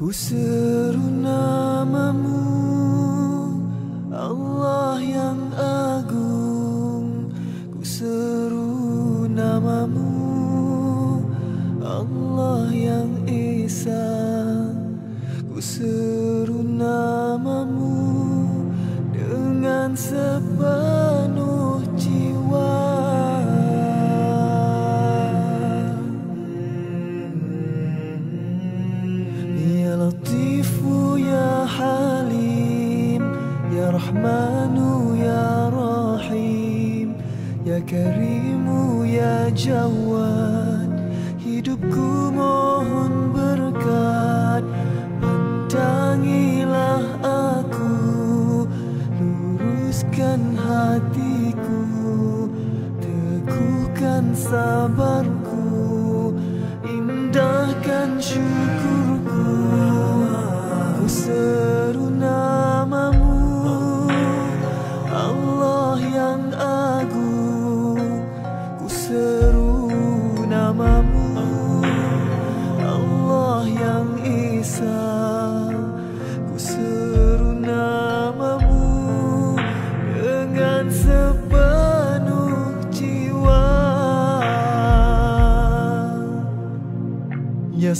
Ku seru namamu Allah yang agung Ku seru namamu Allah yang Esa Ku seru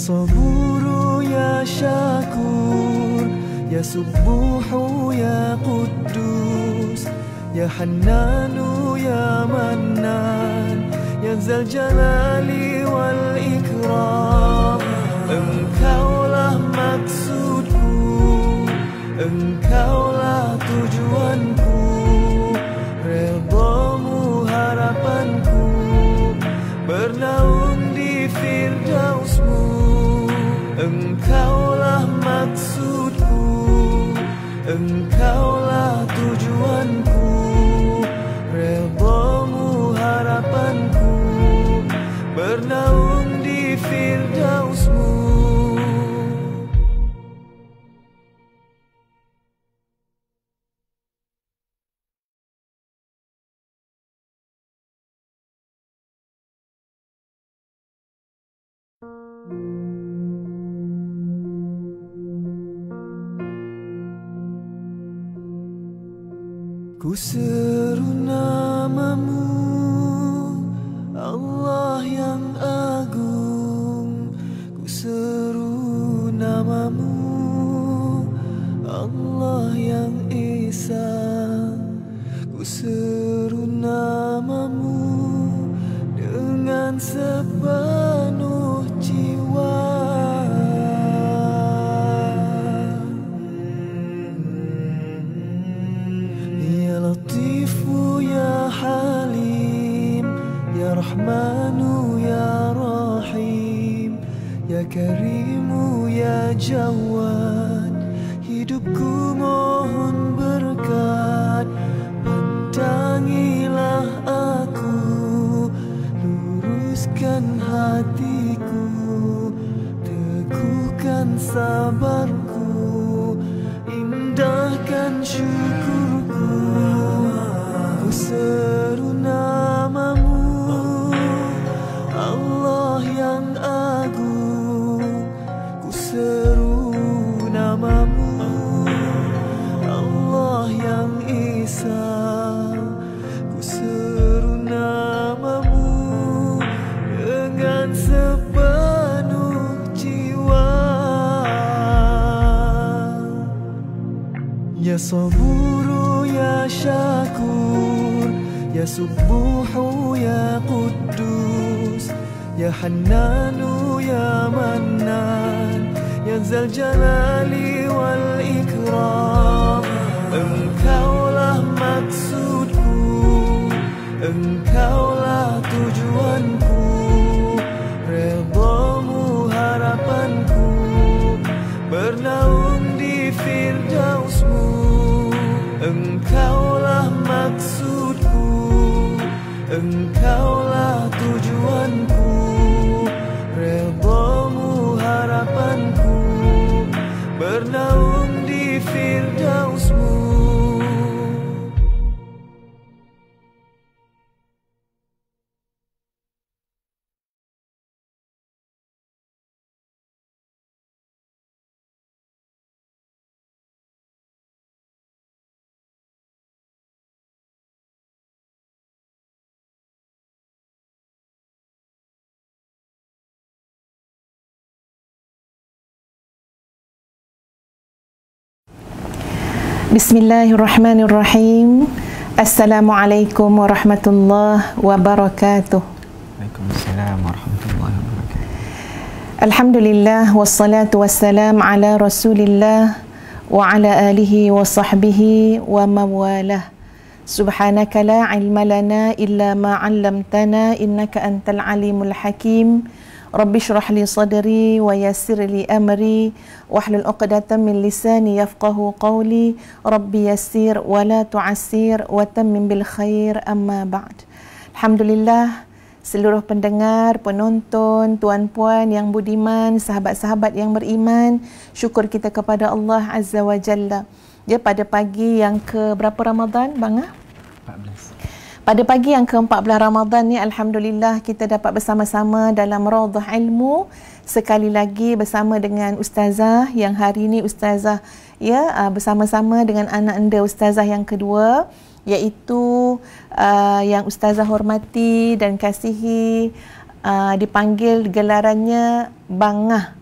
صبور يا شاكور يا سبوح يا قدوس يا حنان يا منان يا ذا الجلال والإكرام أنت ولا مقصودك أنت ولا تجوانك 能够。Engkaulah tujuanku Redomu harapanku Bernaung Bismillahirrahmanirrahim. Assalamualaikum warahmatullahi wabarakatuh. Waalaikumsalam warahmatullahi wabarakatuh. Alhamdulillah wassalatu wassalam ala Rasulillah wa ala alihi wa sahbihi wa mawalah. Subhanaka la ilma lana illa ma 'allamtana innaka antal alimul hakim. ربي اشرح لي صدري ويسر لي امري واحلل عقدة من لساني يفقه قولي ربي يسير ولا تعسير وتم بالخير اما بعد الحمد لله seluruh pendengar, penonton, tuan-puan yang budiman, sahabat-sahabat yang beriman, syukur kita kepada Allah Azza wa Jalla. Ya pada pagi yang ke berapa Ramadan, Bangah? Pada pagi yang ke-14 Ramadan ni alhamdulillah kita dapat bersama-sama dalam Raudhah Ilmu sekali lagi bersama dengan ustazah yang hari ini ustazah ya ah, bersama-sama dengan anak anda ustazah yang kedua iaitu uh, yang ustazah hormati dan kasihi uh, dipanggil gelarannya Bangah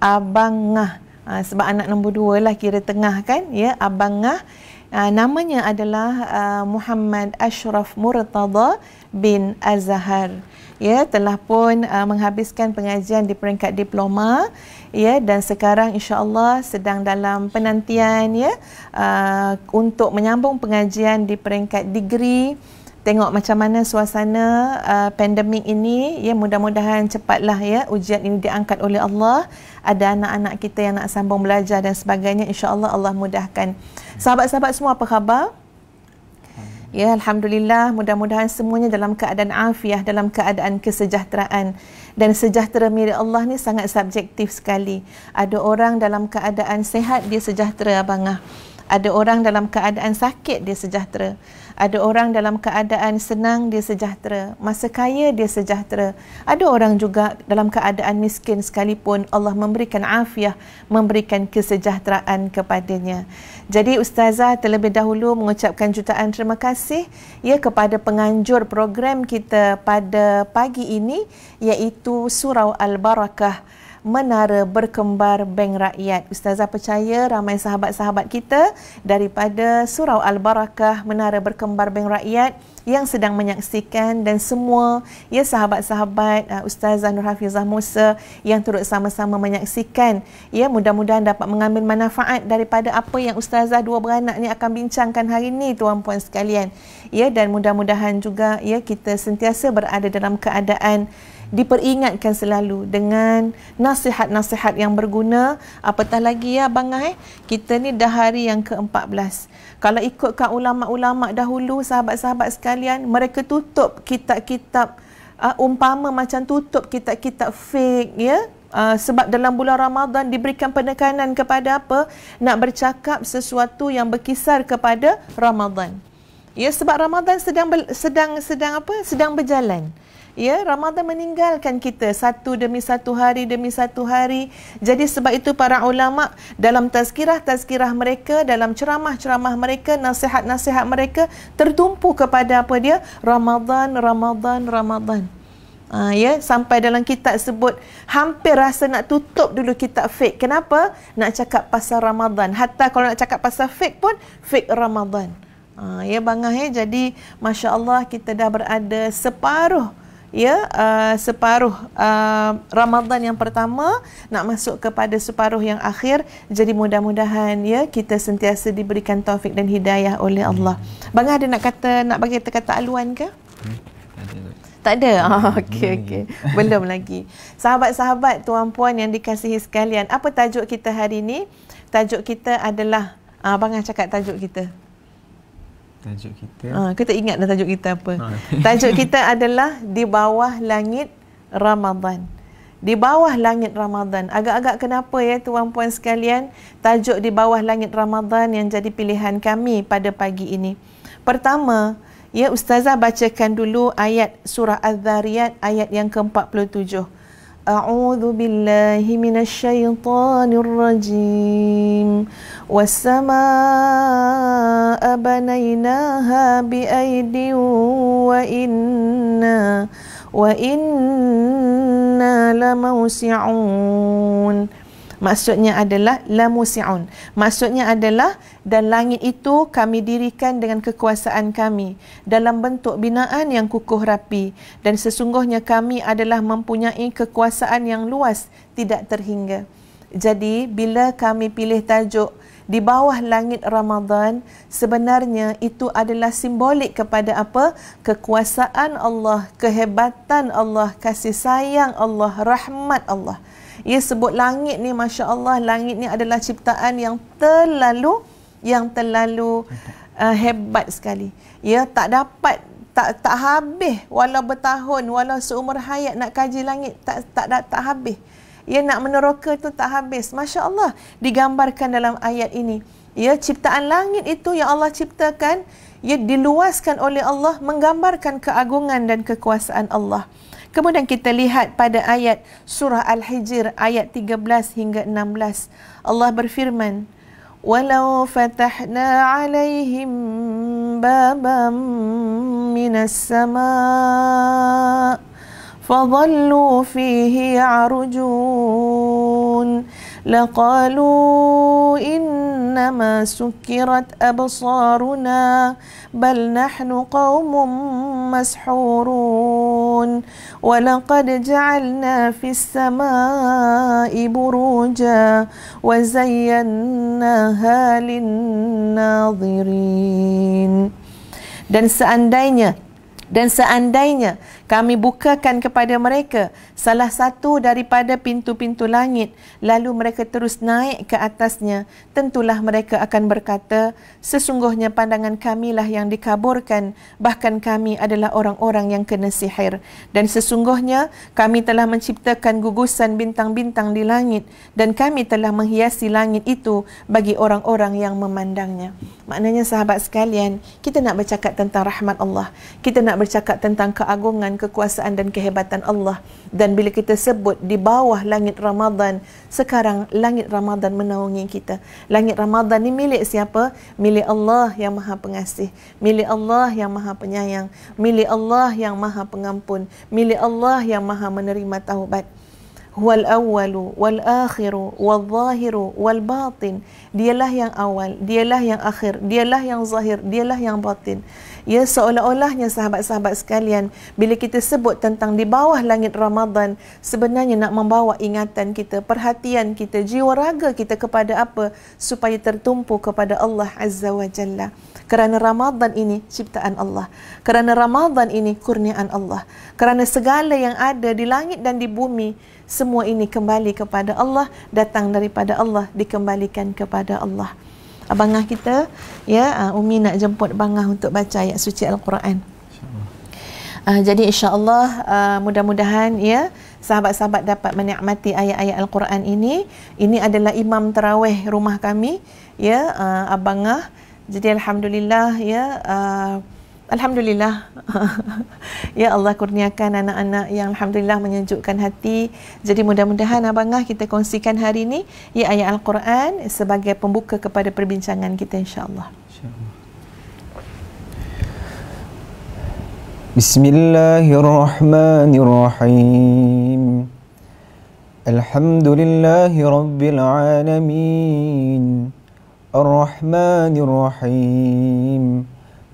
Abangah uh, sebab anak nombor dua lah kira tengah kan ya Abangah Ah, namanya adalah uh, Muhammad Ashraf Murtada bin Azhar. Ya, telah pun uh, menghabiskan pengajian di peringkat diploma ya dan sekarang insya-Allah sedang dalam penantian ya uh, untuk menyambung pengajian di peringkat degree tengok macam mana suasana uh, pandemik ini ya mudah-mudahan cepatlah ya ujian ini diangkat oleh Allah ada anak-anak kita yang nak sambung belajar dan sebagainya insya-Allah Allah mudahkan sahabat-sahabat semua apa khabar Ya alhamdulillah mudah-mudahan semuanya dalam keadaan afiah dalam keadaan kesejahteraan dan sejahtera milik Allah ni sangat subjektif sekali ada orang dalam keadaan sehat dia sejahtera abangah ada orang dalam keadaan sakit dia sejahtera. Ada orang dalam keadaan senang dia sejahtera. Masa kaya dia sejahtera. Ada orang juga dalam keadaan miskin sekalipun Allah memberikan afiah, memberikan kesejahteraan kepadanya. Jadi ustazah terlebih dahulu mengucapkan jutaan terima kasih ya kepada penganjur program kita pada pagi ini iaitu surau al-barakah. Menara Berkembar Bank Rakyat. Ustazah percaya ramai sahabat-sahabat kita daripada Surau Al-Barakah Menara Berkembar Bank Rakyat yang sedang menyaksikan dan semua ya sahabat-sahabat uh, Ustazah Nur Hafizah Musa yang turut sama-sama menyaksikan ya mudah-mudahan dapat mengambil manfaat daripada apa yang Ustazah dua beranak ni akan bincangkan hari ini tuan puan sekalian ya dan mudah-mudahan juga ya kita sentiasa berada dalam keadaan diperingatkan selalu dengan nasihat-nasihat yang berguna. Apatah lagi ya bangai, kita ni dah hari yang ke-14. Kalau ikutkan ulama-ulama dahulu, sahabat-sahabat sekalian, mereka tutup kitab-kitab uh, umpama macam tutup kitab-kitab fake ya. Uh, sebab dalam bulan Ramadan diberikan penekanan kepada apa? Nak bercakap sesuatu yang berkisar kepada Ramadan. Ya sebab Ramadan sedang sedang sedang apa? Sedang berjalan ya Ramadhan meninggalkan kita satu demi satu hari demi satu hari jadi sebab itu para ulama dalam tazkirah-tazkirah mereka dalam ceramah-ceramah mereka nasihat-nasihat mereka tertumpu kepada apa dia Ramadhan, Ramadhan, Ramadhan. Ha, ah, ya sampai dalam kitab sebut hampir rasa nak tutup dulu kitab fake kenapa nak cakap pasal Ramadhan? hatta kalau nak cakap pasal fake pun fake Ramadhan. ha, ah, ya bangah ya jadi masya-Allah kita dah berada separuh ya uh, separuh uh, Ramadan yang pertama nak masuk kepada separuh yang akhir jadi mudah-mudahan ya kita sentiasa diberikan taufik dan hidayah oleh Allah. Hmm. Bang ada nak kata nak bagi kata-kata aluan ke? Hmm. Tak ada. Tak ada. Okey hmm. okey. Belum lagi. Sahabat-sahabat tuan-puan yang dikasihi sekalian, apa tajuk kita hari ini? Tajuk kita adalah uh, abang cakap tajuk kita tajuk kita. Ha, kita ingat dah tajuk kita apa. Ha. Tajuk kita adalah di bawah langit Ramadan. Di bawah langit Ramadan. Agak-agak kenapa ya tuan puan sekalian tajuk di bawah langit Ramadan yang jadi pilihan kami pada pagi ini. Pertama, ya ustazah bacakan dulu ayat surah Az-Zariyat ayat yang ke-47. أعوذ بالله من الشيطان الرجيم والسماء بنيناها بأيد وإنا وإنا لموسعون Maksudnya adalah lamusi'un. Maksudnya adalah dan langit itu kami dirikan dengan kekuasaan kami dalam bentuk binaan yang kukuh rapi dan sesungguhnya kami adalah mempunyai kekuasaan yang luas tidak terhingga. Jadi bila kami pilih tajuk di bawah langit Ramadhan sebenarnya itu adalah simbolik kepada apa kekuasaan Allah, kehebatan Allah, kasih sayang Allah, rahmat Allah ia sebut langit ni masya Allah langit ni adalah ciptaan yang terlalu yang terlalu uh, hebat sekali ya tak dapat tak tak habis walau bertahun walau seumur hayat nak kaji langit tak tak tak, tak habis Ya nak meneroka tu tak habis masya Allah digambarkan dalam ayat ini ya ciptaan langit itu yang Allah ciptakan ia diluaskan oleh Allah menggambarkan keagungan dan kekuasaan Allah. Kemudian kita lihat pada ayat surah Al-Hijr ayat 13 hingga 16. Allah berfirman, "Walau fatahna 'alaihim baban minas sama' fadhallu fihi 'arujun." لقالوا إنما سكرت أبصارنا بل نحن قوم مسحورون ولقد جعلنا في السماء بروجا وزيناها للناظرين dan seandainya dan seandainya kami bukakan kepada mereka salah satu daripada pintu-pintu langit lalu mereka terus naik ke atasnya tentulah mereka akan berkata sesungguhnya pandangan kamilah yang dikaburkan bahkan kami adalah orang-orang yang kena sihir dan sesungguhnya kami telah menciptakan gugusan bintang-bintang di langit dan kami telah menghiasi langit itu bagi orang-orang yang memandangnya maknanya sahabat sekalian kita nak bercakap tentang rahmat Allah kita nak bercakap tentang keagungan kekuasaan dan kehebatan Allah. Dan bila kita sebut di bawah langit Ramadan, sekarang langit Ramadan menaungi kita. Langit Ramadan ni milik siapa? Milik Allah yang Maha Pengasih, milik Allah yang Maha Penyayang, milik Allah yang Maha Pengampun, milik Allah yang Maha Menerima Taubat. Wal awalu, wal akhiru, wal zahiru, wal batin. Dialah yang awal, dialah yang akhir, dialah yang zahir, dialah yang batin ya seolah-olahnya sahabat-sahabat sekalian bila kita sebut tentang di bawah langit Ramadan sebenarnya nak membawa ingatan kita perhatian kita jiwa raga kita kepada apa supaya tertumpu kepada Allah Azza wa Jalla kerana Ramadan ini ciptaan Allah kerana Ramadan ini kurniaan Allah kerana segala yang ada di langit dan di bumi semua ini kembali kepada Allah datang daripada Allah dikembalikan kepada Allah. Allah abangah kita ya ah, Umi nak jemput abangah untuk baca ayat suci al-Quran. Uh, jadi insyaallah uh, mudah-mudahan ya sahabat-sahabat dapat menikmati ayat-ayat al-Quran ini. Ini adalah imam tarawih rumah kami ya uh, abangah. Jadi alhamdulillah ya uh, Alhamdulillah. ya Allah kurniakan anak-anak yang alhamdulillah menyejukkan hati. Jadi mudah-mudahan abangah kita kongsikan hari ini ya ayat al-Quran sebagai pembuka kepada perbincangan kita insya-Allah. Bismillahirrahmanirrahim. Alhamdulillahirabbil alamin. Ar-Rahmanir Al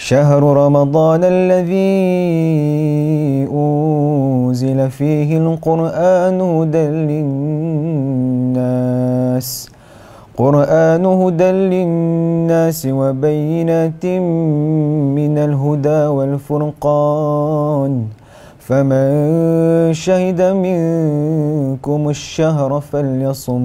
شهر رمضان الذي أنزل فيه القرآن هدى للناس قرآن هدى للناس وبينات من الهدى والفرقان فمن شهد منكم الشهر فليصم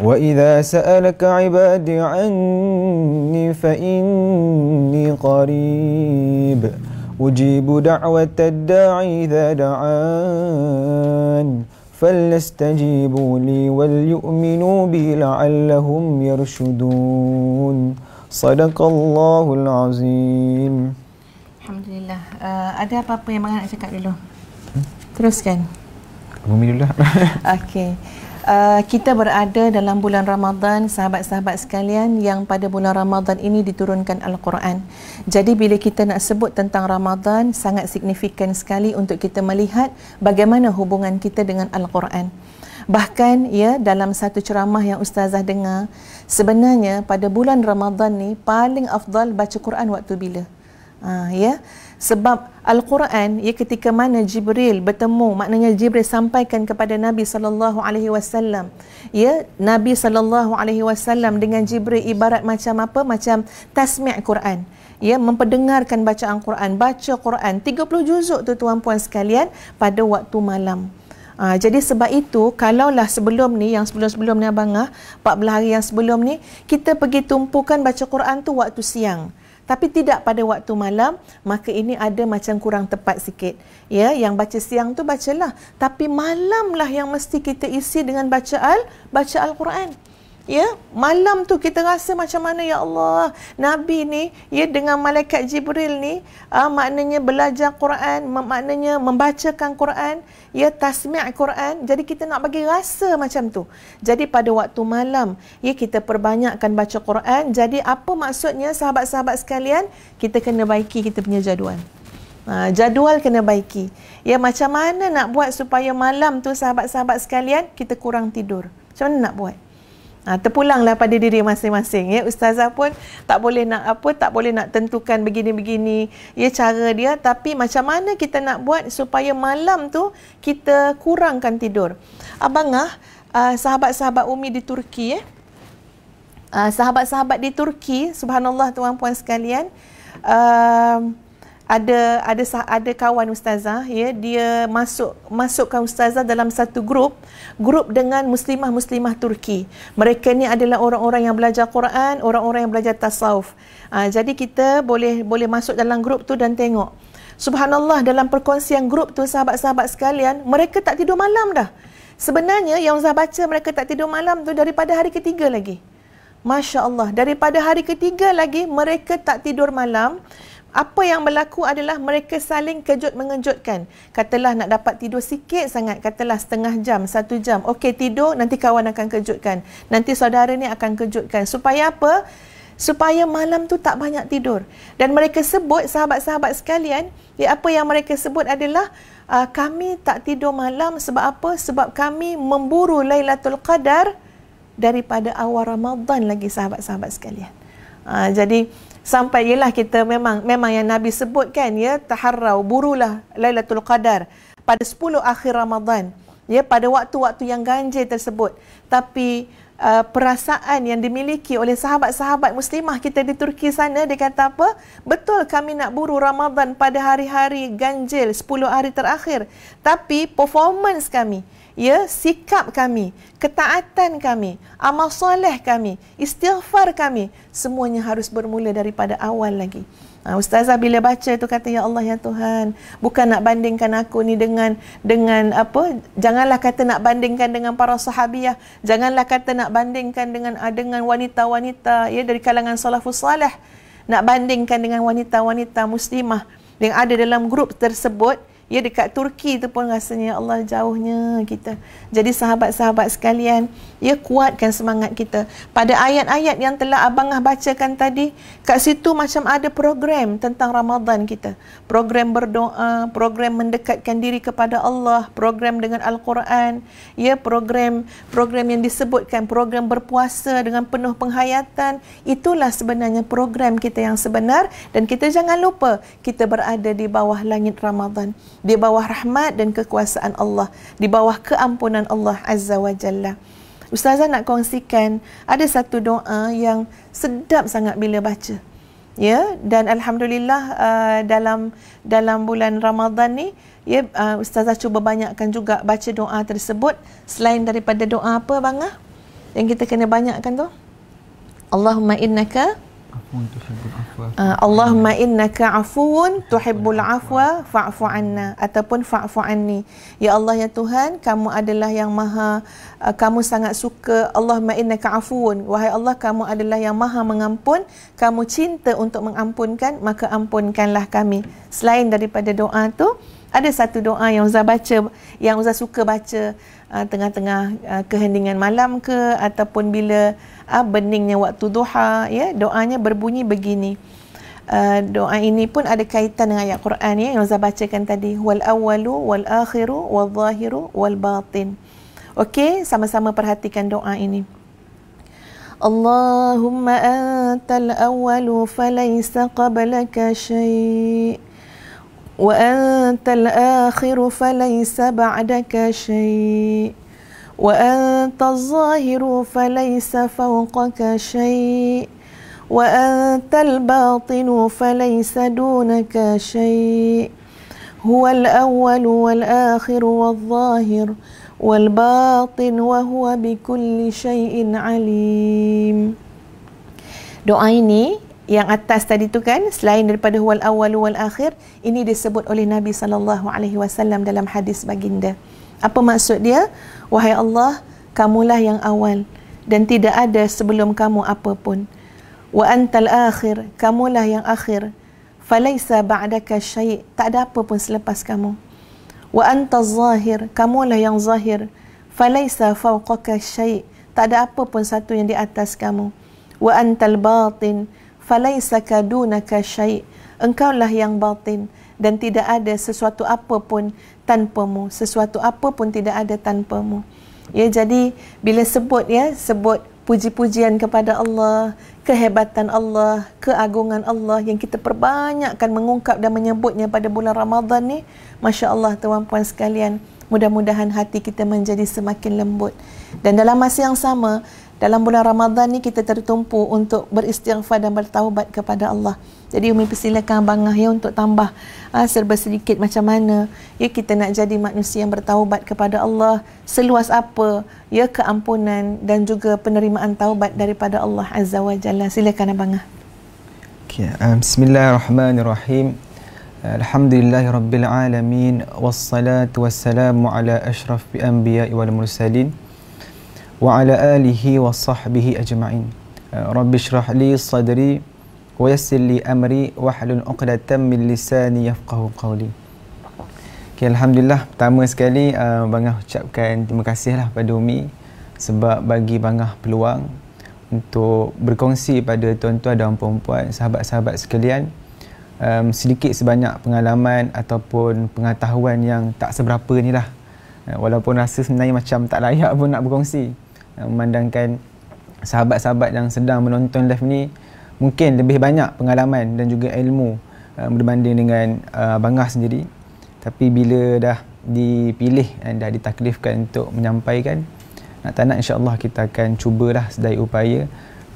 وإذا سألك عبادي عني فإني قريب أجيب دعوة الداعي إذا دعان فليستجيبوا لي وليؤمنوا بي لعلهم يرشدون صدق الله العظيم الحمد uh, eh, Ada apa-apa yang mengenai cakap dulu? Teruskan Alhamdulillah Okey Eh, kita berada dalam bulan Ramadhan, sahabat-sahabat sekalian yang pada bulan Ramadhan ini diturunkan al-Quran. Jadi bila kita nak sebut tentang Ramadhan, sangat signifikan sekali untuk kita melihat bagaimana hubungan kita dengan al-Quran. Bahkan ya dalam satu ceramah yang ustazah dengar sebenarnya pada bulan Ramadan ni paling afdal baca Quran waktu bila. ha, ya sebab Al-Quran ia ya, ketika mana Jibril bertemu maknanya Jibril sampaikan kepada Nabi sallallahu alaihi wasallam ya Nabi sallallahu alaihi wasallam dengan Jibril ibarat macam apa macam tasmi' Quran ya memperdengarkan bacaan Quran baca Quran 30 juzuk tu tuan-puan sekalian pada waktu malam Ha, jadi sebab itu kalaulah sebelum ni yang sebelum-sebelum ni abang ah 14 hari yang sebelum ni kita pergi tumpukan baca Quran tu waktu siang tapi tidak pada waktu malam maka ini ada macam kurang tepat sikit ya yang baca siang tu bacalah tapi malamlah yang mesti kita isi dengan baca al baca al-Quran ya malam tu kita rasa macam mana ya Allah nabi ni ya dengan malaikat jibril ni uh, maknanya belajar Quran maknanya membacakan Quran ya tasmi' Quran jadi kita nak bagi rasa macam tu jadi pada waktu malam ya kita perbanyakkan baca Quran jadi apa maksudnya sahabat-sahabat sekalian kita kena baiki kita punya jadual Ha, jadual kena baiki. Ya macam mana nak buat supaya malam tu sahabat-sahabat sekalian kita kurang tidur? Macam mana nak buat? Ha, terpulanglah pada diri masing-masing ya ustazah pun tak boleh nak apa tak boleh nak tentukan begini-begini ya cara dia tapi macam mana kita nak buat supaya malam tu kita kurangkan tidur Abang ah, ah sahabat-sahabat umi di Turki ya ah, sahabat-sahabat di Turki subhanallah tuan-puan sekalian uh, ada ada ada kawan ustazah ya dia masuk masukkan ustazah dalam satu grup grup dengan muslimah-muslimah Turki. Mereka ni adalah orang-orang yang belajar Quran, orang-orang yang belajar tasawuf. Ha, jadi kita boleh boleh masuk dalam grup tu dan tengok. Subhanallah dalam perkongsian grup tu sahabat-sahabat sekalian, mereka tak tidur malam dah. Sebenarnya yang saya baca mereka tak tidur malam tu daripada hari ketiga lagi. Masya Allah, daripada hari ketiga lagi mereka tak tidur malam. Apa yang berlaku adalah mereka saling kejut-mengejutkan. Katalah nak dapat tidur sikit sangat, katalah setengah jam, satu jam. Okey tidur, nanti kawan akan kejutkan. Nanti saudara ni akan kejutkan. Supaya apa? Supaya malam tu tak banyak tidur. Dan mereka sebut, sahabat-sahabat sekalian, ya apa yang mereka sebut adalah uh, kami tak tidur malam sebab apa? Sebab kami memburu Lailatul Qadar daripada awal Ramadan lagi sahabat-sahabat sekalian. Uh, jadi, jadi, sampai ialah kita memang memang yang Nabi sebut kan ya taharrau burulah Lailatul Qadar pada 10 akhir Ramadan ya pada waktu-waktu yang ganjil tersebut tapi uh, perasaan yang dimiliki oleh sahabat-sahabat muslimah kita di Turki sana dia kata apa betul kami nak buru Ramadan pada hari-hari ganjil 10 hari terakhir tapi performance kami ya sikap kami, ketaatan kami, amal soleh kami, istighfar kami, semuanya harus bermula daripada awal lagi. Ha, Ustazah bila baca tu kata ya Allah ya Tuhan, bukan nak bandingkan aku ni dengan dengan apa? Janganlah kata nak bandingkan dengan para sahabiah, janganlah kata nak bandingkan dengan ah, dengan wanita-wanita ya dari kalangan salafus salih. Nak bandingkan dengan wanita-wanita muslimah yang ada dalam grup tersebut Ya dekat Turki tu pun rasanya Allah jauhnya kita. Jadi sahabat-sahabat sekalian, ya kuatkan semangat kita. Pada ayat-ayat yang telah abang ah bacakan tadi, kat situ macam ada program tentang Ramadan kita. Program berdoa, program mendekatkan diri kepada Allah, program dengan Al-Quran, ya program program yang disebutkan program berpuasa dengan penuh penghayatan, itulah sebenarnya program kita yang sebenar dan kita jangan lupa kita berada di bawah langit Ramadan di bawah rahmat dan kekuasaan Allah, di bawah keampunan Allah Azza wa Jalla. Ustazah nak kongsikan ada satu doa yang sedap sangat bila baca. Ya, dan alhamdulillah uh, dalam dalam bulan Ramadan ni ya uh, ustazah cuba banyakkan juga baca doa tersebut selain daripada doa apa bangah yang kita kena banyakkan tu. Allahumma innaka afwun tuhibbul afwa. Uh, Allahumma innaka afwun tuhibbul afwa fa'fu anna ataupun fa'fu anni. Ya Allah ya Tuhan, kamu adalah yang maha uh, kamu sangat suka Allahumma innaka afwun. Wahai Allah, kamu adalah yang maha mengampun, kamu cinta untuk mengampunkan, maka ampunkanlah kami. Selain daripada doa tu, ada satu doa yang Uzzah baca yang Uzzah suka baca ah, tengah-tengah uh, keheningan malam ke ataupun bila uh, beningnya waktu duha ya doanya berbunyi begini Uh, doa ini pun ada kaitan dengan ayat Quran ya, yang saya bacakan tadi wal awwalu wal akhiru wal zahiru wal batin. Okey, sama-sama perhatikan doa ini. Allahumma antal awwalu falaysa qablaka syai' وأنت الآخر فليس بعدك شيء وأنت الظاهر فليس فوقك شيء وأنت الباطن فليس دونك شيء هو الأول والآخر والظاهر والباطن وهو بكل شيء عليم Doa ini yang atas tadi tu kan selain daripada huwal awal wal akhir ini disebut oleh Nabi sallallahu alaihi wasallam dalam hadis baginda apa maksud dia wahai Allah kamulah yang awal dan tidak ada sebelum kamu apapun wa antal akhir kamulah yang akhir falaisa ba'daka syai' tak ada apa pun selepas kamu wa antaz zahir kamulah yang zahir falaisa fawqaka syai' tak ada apa pun satu yang di atas kamu wa antal batin falaisa kadunaka syai engkaulah yang batin dan tidak ada sesuatu apa pun tanpamu sesuatu apa pun tidak ada tanpamu ya jadi bila sebut ya sebut puji-pujian kepada Allah kehebatan Allah keagungan Allah yang kita perbanyakkan mengungkap dan menyebutnya pada bulan Ramadan ni masya-Allah tuan tuan sekalian mudah-mudahan hati kita menjadi semakin lembut dan dalam masa yang sama dalam bulan Ramadhan ni kita tertumpu untuk beristighfar dan bertaubat kepada Allah. Jadi Umi persilakan Abang Ngah ya untuk tambah ha, serba sedikit macam mana ya kita nak jadi manusia yang bertaubat kepada Allah seluas apa ya keampunan dan juga penerimaan taubat daripada Allah Azza wa Jalla. Silakan Abang Ngah. Okay. Ah, bismillahirrahmanirrahim. Alhamdulillahirabbil alamin wassalatu wassalamu ala asyrafil anbiya wal mursalin. وعلى آله وصحبه أجمعين رب اشرح لي صدري ويسر لي أمري وحل الأقلة تم لساني يفقه قولي okay, Alhamdulillah, pertama sekali uh, eh, Bangah ucapkan terima kasihlah pada Umi sebab bagi Bangah peluang untuk berkongsi pada tuan-tuan dan perempuan sahabat-sahabat sekalian um, sedikit sebanyak pengalaman ataupun pengetahuan yang tak seberapa ni lah eh, walaupun rasa sebenarnya macam tak layak pun nak berkongsi memandangkan sahabat-sahabat yang sedang menonton live ni mungkin lebih banyak pengalaman dan juga ilmu uh, berbanding dengan uh, Abangah sendiri tapi bila dah dipilih dan dah ditaklifkan untuk menyampaikan nak tak nak insyaAllah kita akan cubalah sedaya upaya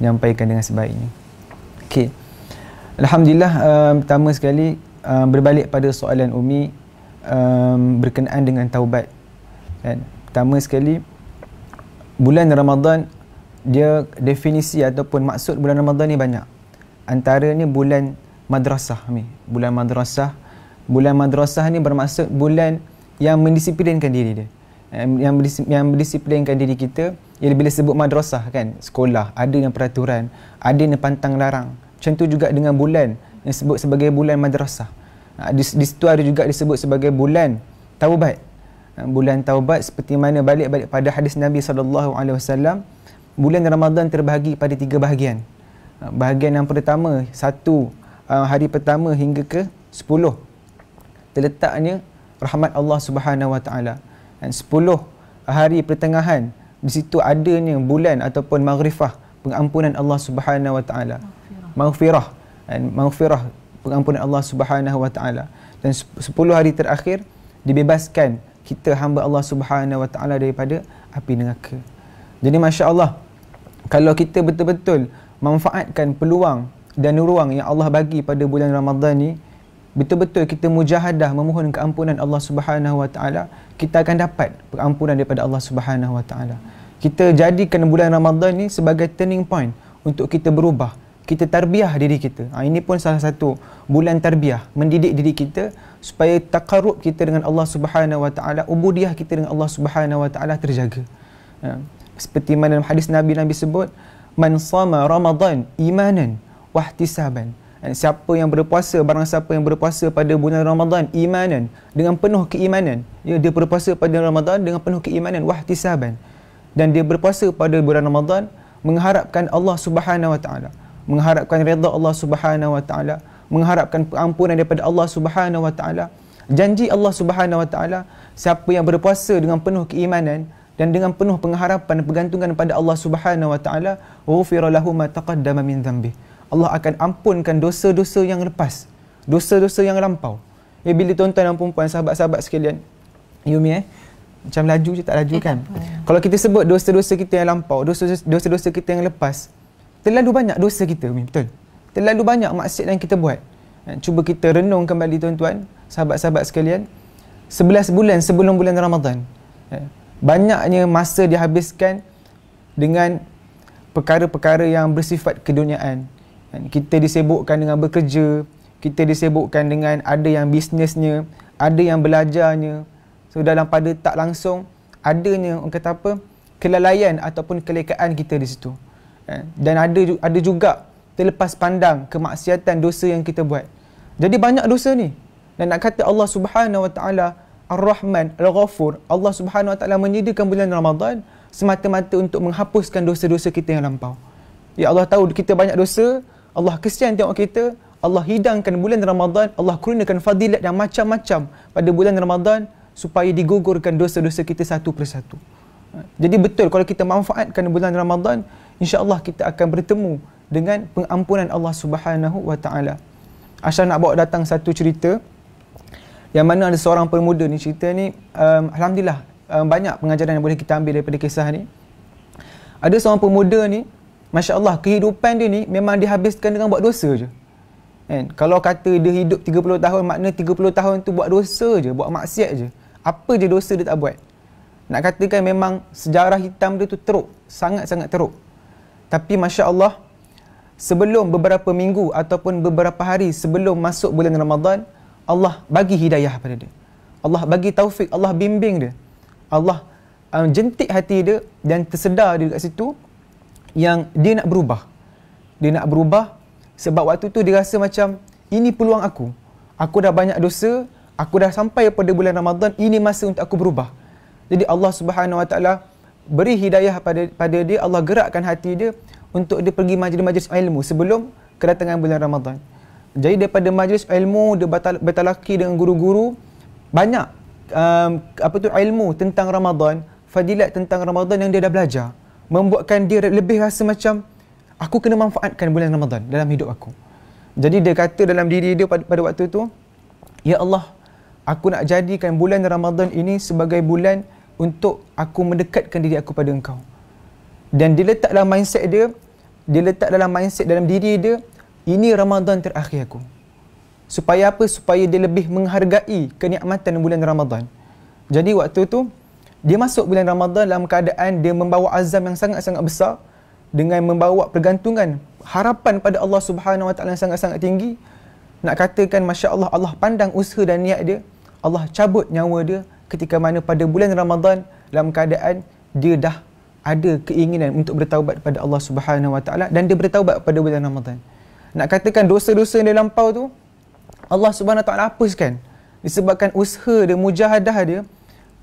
menyampaikan dengan sebaiknya Okay. Alhamdulillah um, pertama sekali um, berbalik pada soalan Umi um, berkenaan dengan taubat kan? pertama sekali bulan Ramadhan dia definisi ataupun maksud bulan Ramadhan ni banyak. Antaranya bulan madrasah ni, bulan madrasah. Bulan madrasah ni bermaksud bulan yang mendisiplinkan diri dia. Yang yang mendisiplinkan diri kita, ya bila sebut madrasah kan, sekolah, ada yang peraturan, ada yang pantang larang. Macam tu juga dengan bulan yang sebut sebagai bulan madrasah. Ha, di, di situ ada juga disebut sebagai bulan taubat. Eh, bulan taubat seperti mana balik-balik pada hadis Nabi sallallahu alaihi wasallam bulan Ramadan terbahagi pada tiga bahagian. Eh, bahagian yang pertama satu eh, hari pertama hingga ke sepuluh terletaknya rahmat Allah Subhanahu wa taala. Dan sepuluh hari pertengahan di situ adanya bulan ataupun maghrifah pengampunan Allah Subhanahu wa taala. Maghfirah. Dan maghfirah pengampunan Allah Subhanahu wa taala. Dan sepuluh hari terakhir dibebaskan kita hamba Allah Subhanahu Wa Taala daripada api neraka. Jadi masya-Allah kalau kita betul-betul manfaatkan peluang dan ruang yang Allah bagi pada bulan Ramadhan ni betul-betul kita mujahadah memohon keampunan Allah Subhanahu Wa Taala kita akan dapat pengampunan daripada Allah Subhanahu Wa Taala. Kita jadikan bulan Ramadhan ni sebagai turning point untuk kita berubah kita tarbiah diri kita. Ha, ini pun salah satu bulan tarbiah, mendidik diri kita supaya takarub kita dengan Allah Subhanahu Wa Taala, ubudiah kita dengan Allah Subhanahu Wa Taala terjaga. Ha, seperti mana dalam hadis Nabi Nabi sebut, man sama Ramadan imanan wahtisaban. Ha, siapa yang berpuasa, barang siapa yang berpuasa pada bulan Ramadan imanan dengan penuh keimanan. Ya, dia berpuasa pada Ramadan dengan penuh keimanan wahtisaban. Dan dia berpuasa pada bulan Ramadan mengharapkan Allah Subhanahu Wa Taala mengharapkan redha Allah Subhanahu wa taala, mengharapkan pengampunan daripada Allah Subhanahu wa taala. Janji Allah Subhanahu wa taala, siapa yang berpuasa dengan penuh keimanan dan dengan penuh pengharapan pergantungan pada Allah Subhanahu wa taala, ghufira lahu ma taqaddama min dhanbi. Allah akan ampunkan dosa-dosa yang lepas, dosa-dosa yang lampau. Ya bila tuan-tuan dan puan-puan sahabat-sahabat sekalian, Yumi eh, macam laju je tak laju eh, kan? Eh, Kalau kita sebut dosa-dosa kita yang lampau, dosa-dosa kita yang lepas, terlalu banyak dosa kita Umi, betul? Terlalu banyak maksiat yang kita buat. Ha, cuba kita renung kembali tuan-tuan, sahabat-sahabat sekalian. Sebelas bulan sebelum bulan Ramadhan, ha, Banyaknya masa dihabiskan dengan perkara-perkara yang bersifat keduniaan. Ha, kita disebukkan dengan bekerja, kita disebukkan dengan ada yang bisnesnya, ada yang belajarnya. So dalam pada tak langsung adanya orang kata apa? kelalaian ataupun kelekaan kita di situ. Eh, dan ada ada juga terlepas pandang kemaksiatan dosa yang kita buat. Jadi banyak dosa ni. Dan nak kata Allah Subhanahu Wa Taala Ar-Rahman Al-Ghafur, Allah Subhanahu Wa Taala menyediakan bulan Ramadan semata-mata untuk menghapuskan dosa-dosa kita yang lampau. Ya Allah tahu kita banyak dosa, Allah kesian tengok kita, Allah hidangkan bulan Ramadhan. Allah kurniakan fadilat yang macam-macam pada bulan Ramadhan supaya digugurkan dosa-dosa kita satu persatu. Jadi betul kalau kita manfaatkan bulan Ramadhan insyaallah kita akan bertemu dengan pengampunan Allah Subhanahu wa taala. Asal nak bawa datang satu cerita yang mana ada seorang pemuda ni cerita ni um, alhamdulillah um, banyak pengajaran yang boleh kita ambil daripada kisah ni. Ada seorang pemuda ni masya-Allah kehidupan dia ni memang dihabiskan dengan buat dosa je. Kan? Kalau kata dia hidup 30 tahun makna 30 tahun tu buat dosa je, buat maksiat je. Apa je dosa dia tak buat. Nak katakan memang sejarah hitam dia tu teruk, sangat-sangat teruk. Tapi Masya Allah, sebelum beberapa minggu ataupun beberapa hari sebelum masuk bulan Ramadhan, Allah bagi hidayah pada dia. Allah bagi taufik, Allah bimbing dia. Allah um, jentik hati dia dan tersedar dia dekat situ yang dia nak berubah. Dia nak berubah sebab waktu tu dia rasa macam ini peluang aku. Aku dah banyak dosa, aku dah sampai pada bulan Ramadhan, ini masa untuk aku berubah. Jadi Allah Subhanahu Wa Taala beri hidayah pada pada dia Allah gerakkan hati dia untuk dia pergi majlis-majlis ilmu sebelum kedatangan bulan Ramadan. Jadi daripada majlis ilmu dia batal, bertalaki dengan guru-guru banyak um, apa tu ilmu tentang Ramadan, fadilat tentang Ramadan yang dia dah belajar membuatkan dia lebih rasa macam aku kena manfaatkan bulan Ramadan dalam hidup aku. Jadi dia kata dalam diri dia pada, pada waktu itu, "Ya Allah, aku nak jadikan bulan Ramadan ini sebagai bulan untuk aku mendekatkan diri aku pada engkau. Dan dia letak dalam mindset dia, dia letak dalam mindset dalam diri dia, ini Ramadan terakhir aku. Supaya apa? Supaya dia lebih menghargai kenikmatan bulan Ramadan. Jadi waktu tu, dia masuk bulan Ramadan dalam keadaan dia membawa azam yang sangat-sangat besar dengan membawa pergantungan harapan pada Allah Subhanahu Wa Taala yang sangat-sangat tinggi nak katakan masya-Allah Allah pandang usaha dan niat dia Allah cabut nyawa dia ketika mana pada bulan Ramadhan dalam keadaan dia dah ada keinginan untuk bertaubat kepada Allah Subhanahu Wa Taala dan dia bertaubat pada bulan Ramadhan. Nak katakan dosa-dosa yang dia lampau tu Allah Subhanahu Wa Taala hapuskan disebabkan usaha dia, mujahadah dia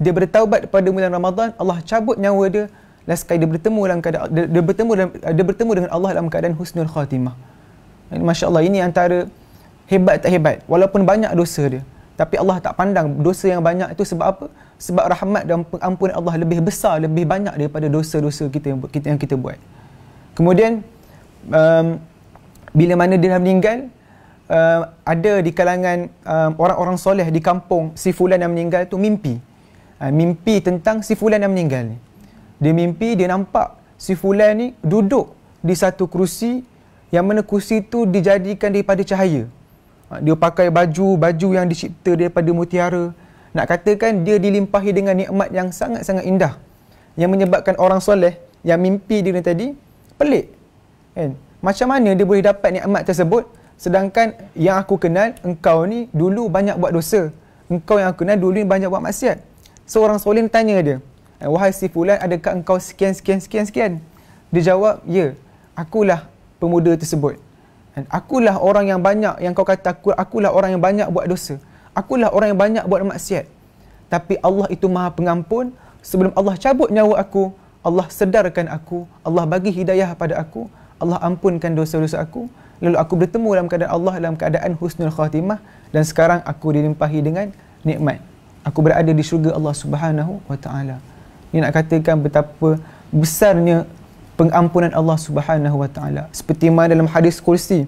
dia bertaubat pada bulan Ramadhan Allah cabut nyawa dia dan sekali dia bertemu dalam keadaan dia, dia bertemu dalam, dia bertemu dengan Allah dalam keadaan husnul khatimah. Masya-Allah ini antara hebat tak hebat walaupun banyak dosa dia tapi Allah tak pandang dosa yang banyak itu sebab apa? Sebab rahmat dan pengampunan Allah lebih besar, lebih banyak daripada dosa-dosa kita yang kita yang kita buat. Kemudian um, bila mana dia meninggal Uh, ada di kalangan uh, orang-orang soleh di kampung si fulan yang meninggal itu mimpi uh, mimpi tentang si fulan yang meninggal ni dia mimpi dia nampak si fulan ni duduk di satu kerusi yang mana kerusi tu dijadikan daripada cahaya Ah, dia pakai baju-baju yang dicipta daripada mutiara. Nak katakan dia dilimpahi dengan nikmat yang sangat-sangat indah. Yang menyebabkan orang soleh yang mimpi dia tadi pelik. Kan? Macam mana dia boleh dapat nikmat tersebut sedangkan yang aku kenal engkau ni dulu banyak buat dosa. Engkau yang aku kenal dulu ni banyak buat maksiat. Seorang so, soleh tanya dia, eh, "Wahai si fulan, adakah engkau sekian sekian sekian sekian?" Dia jawab, "Ya, akulah pemuda tersebut." Dan akulah orang yang banyak yang kau kata aku, akulah orang yang banyak buat dosa. Akulah orang yang banyak buat maksiat. Tapi Allah itu maha pengampun. Sebelum Allah cabut nyawa aku, Allah sedarkan aku. Allah bagi hidayah pada aku. Allah ampunkan dosa-dosa aku. Lalu aku bertemu dalam keadaan Allah dalam keadaan husnul khatimah. Dan sekarang aku dilimpahi dengan nikmat. Aku berada di syurga Allah subhanahu wa ta'ala. Ini nak katakan betapa besarnya pengampunan Allah Subhanahu Wa Taala. Seperti mana dalam hadis kursi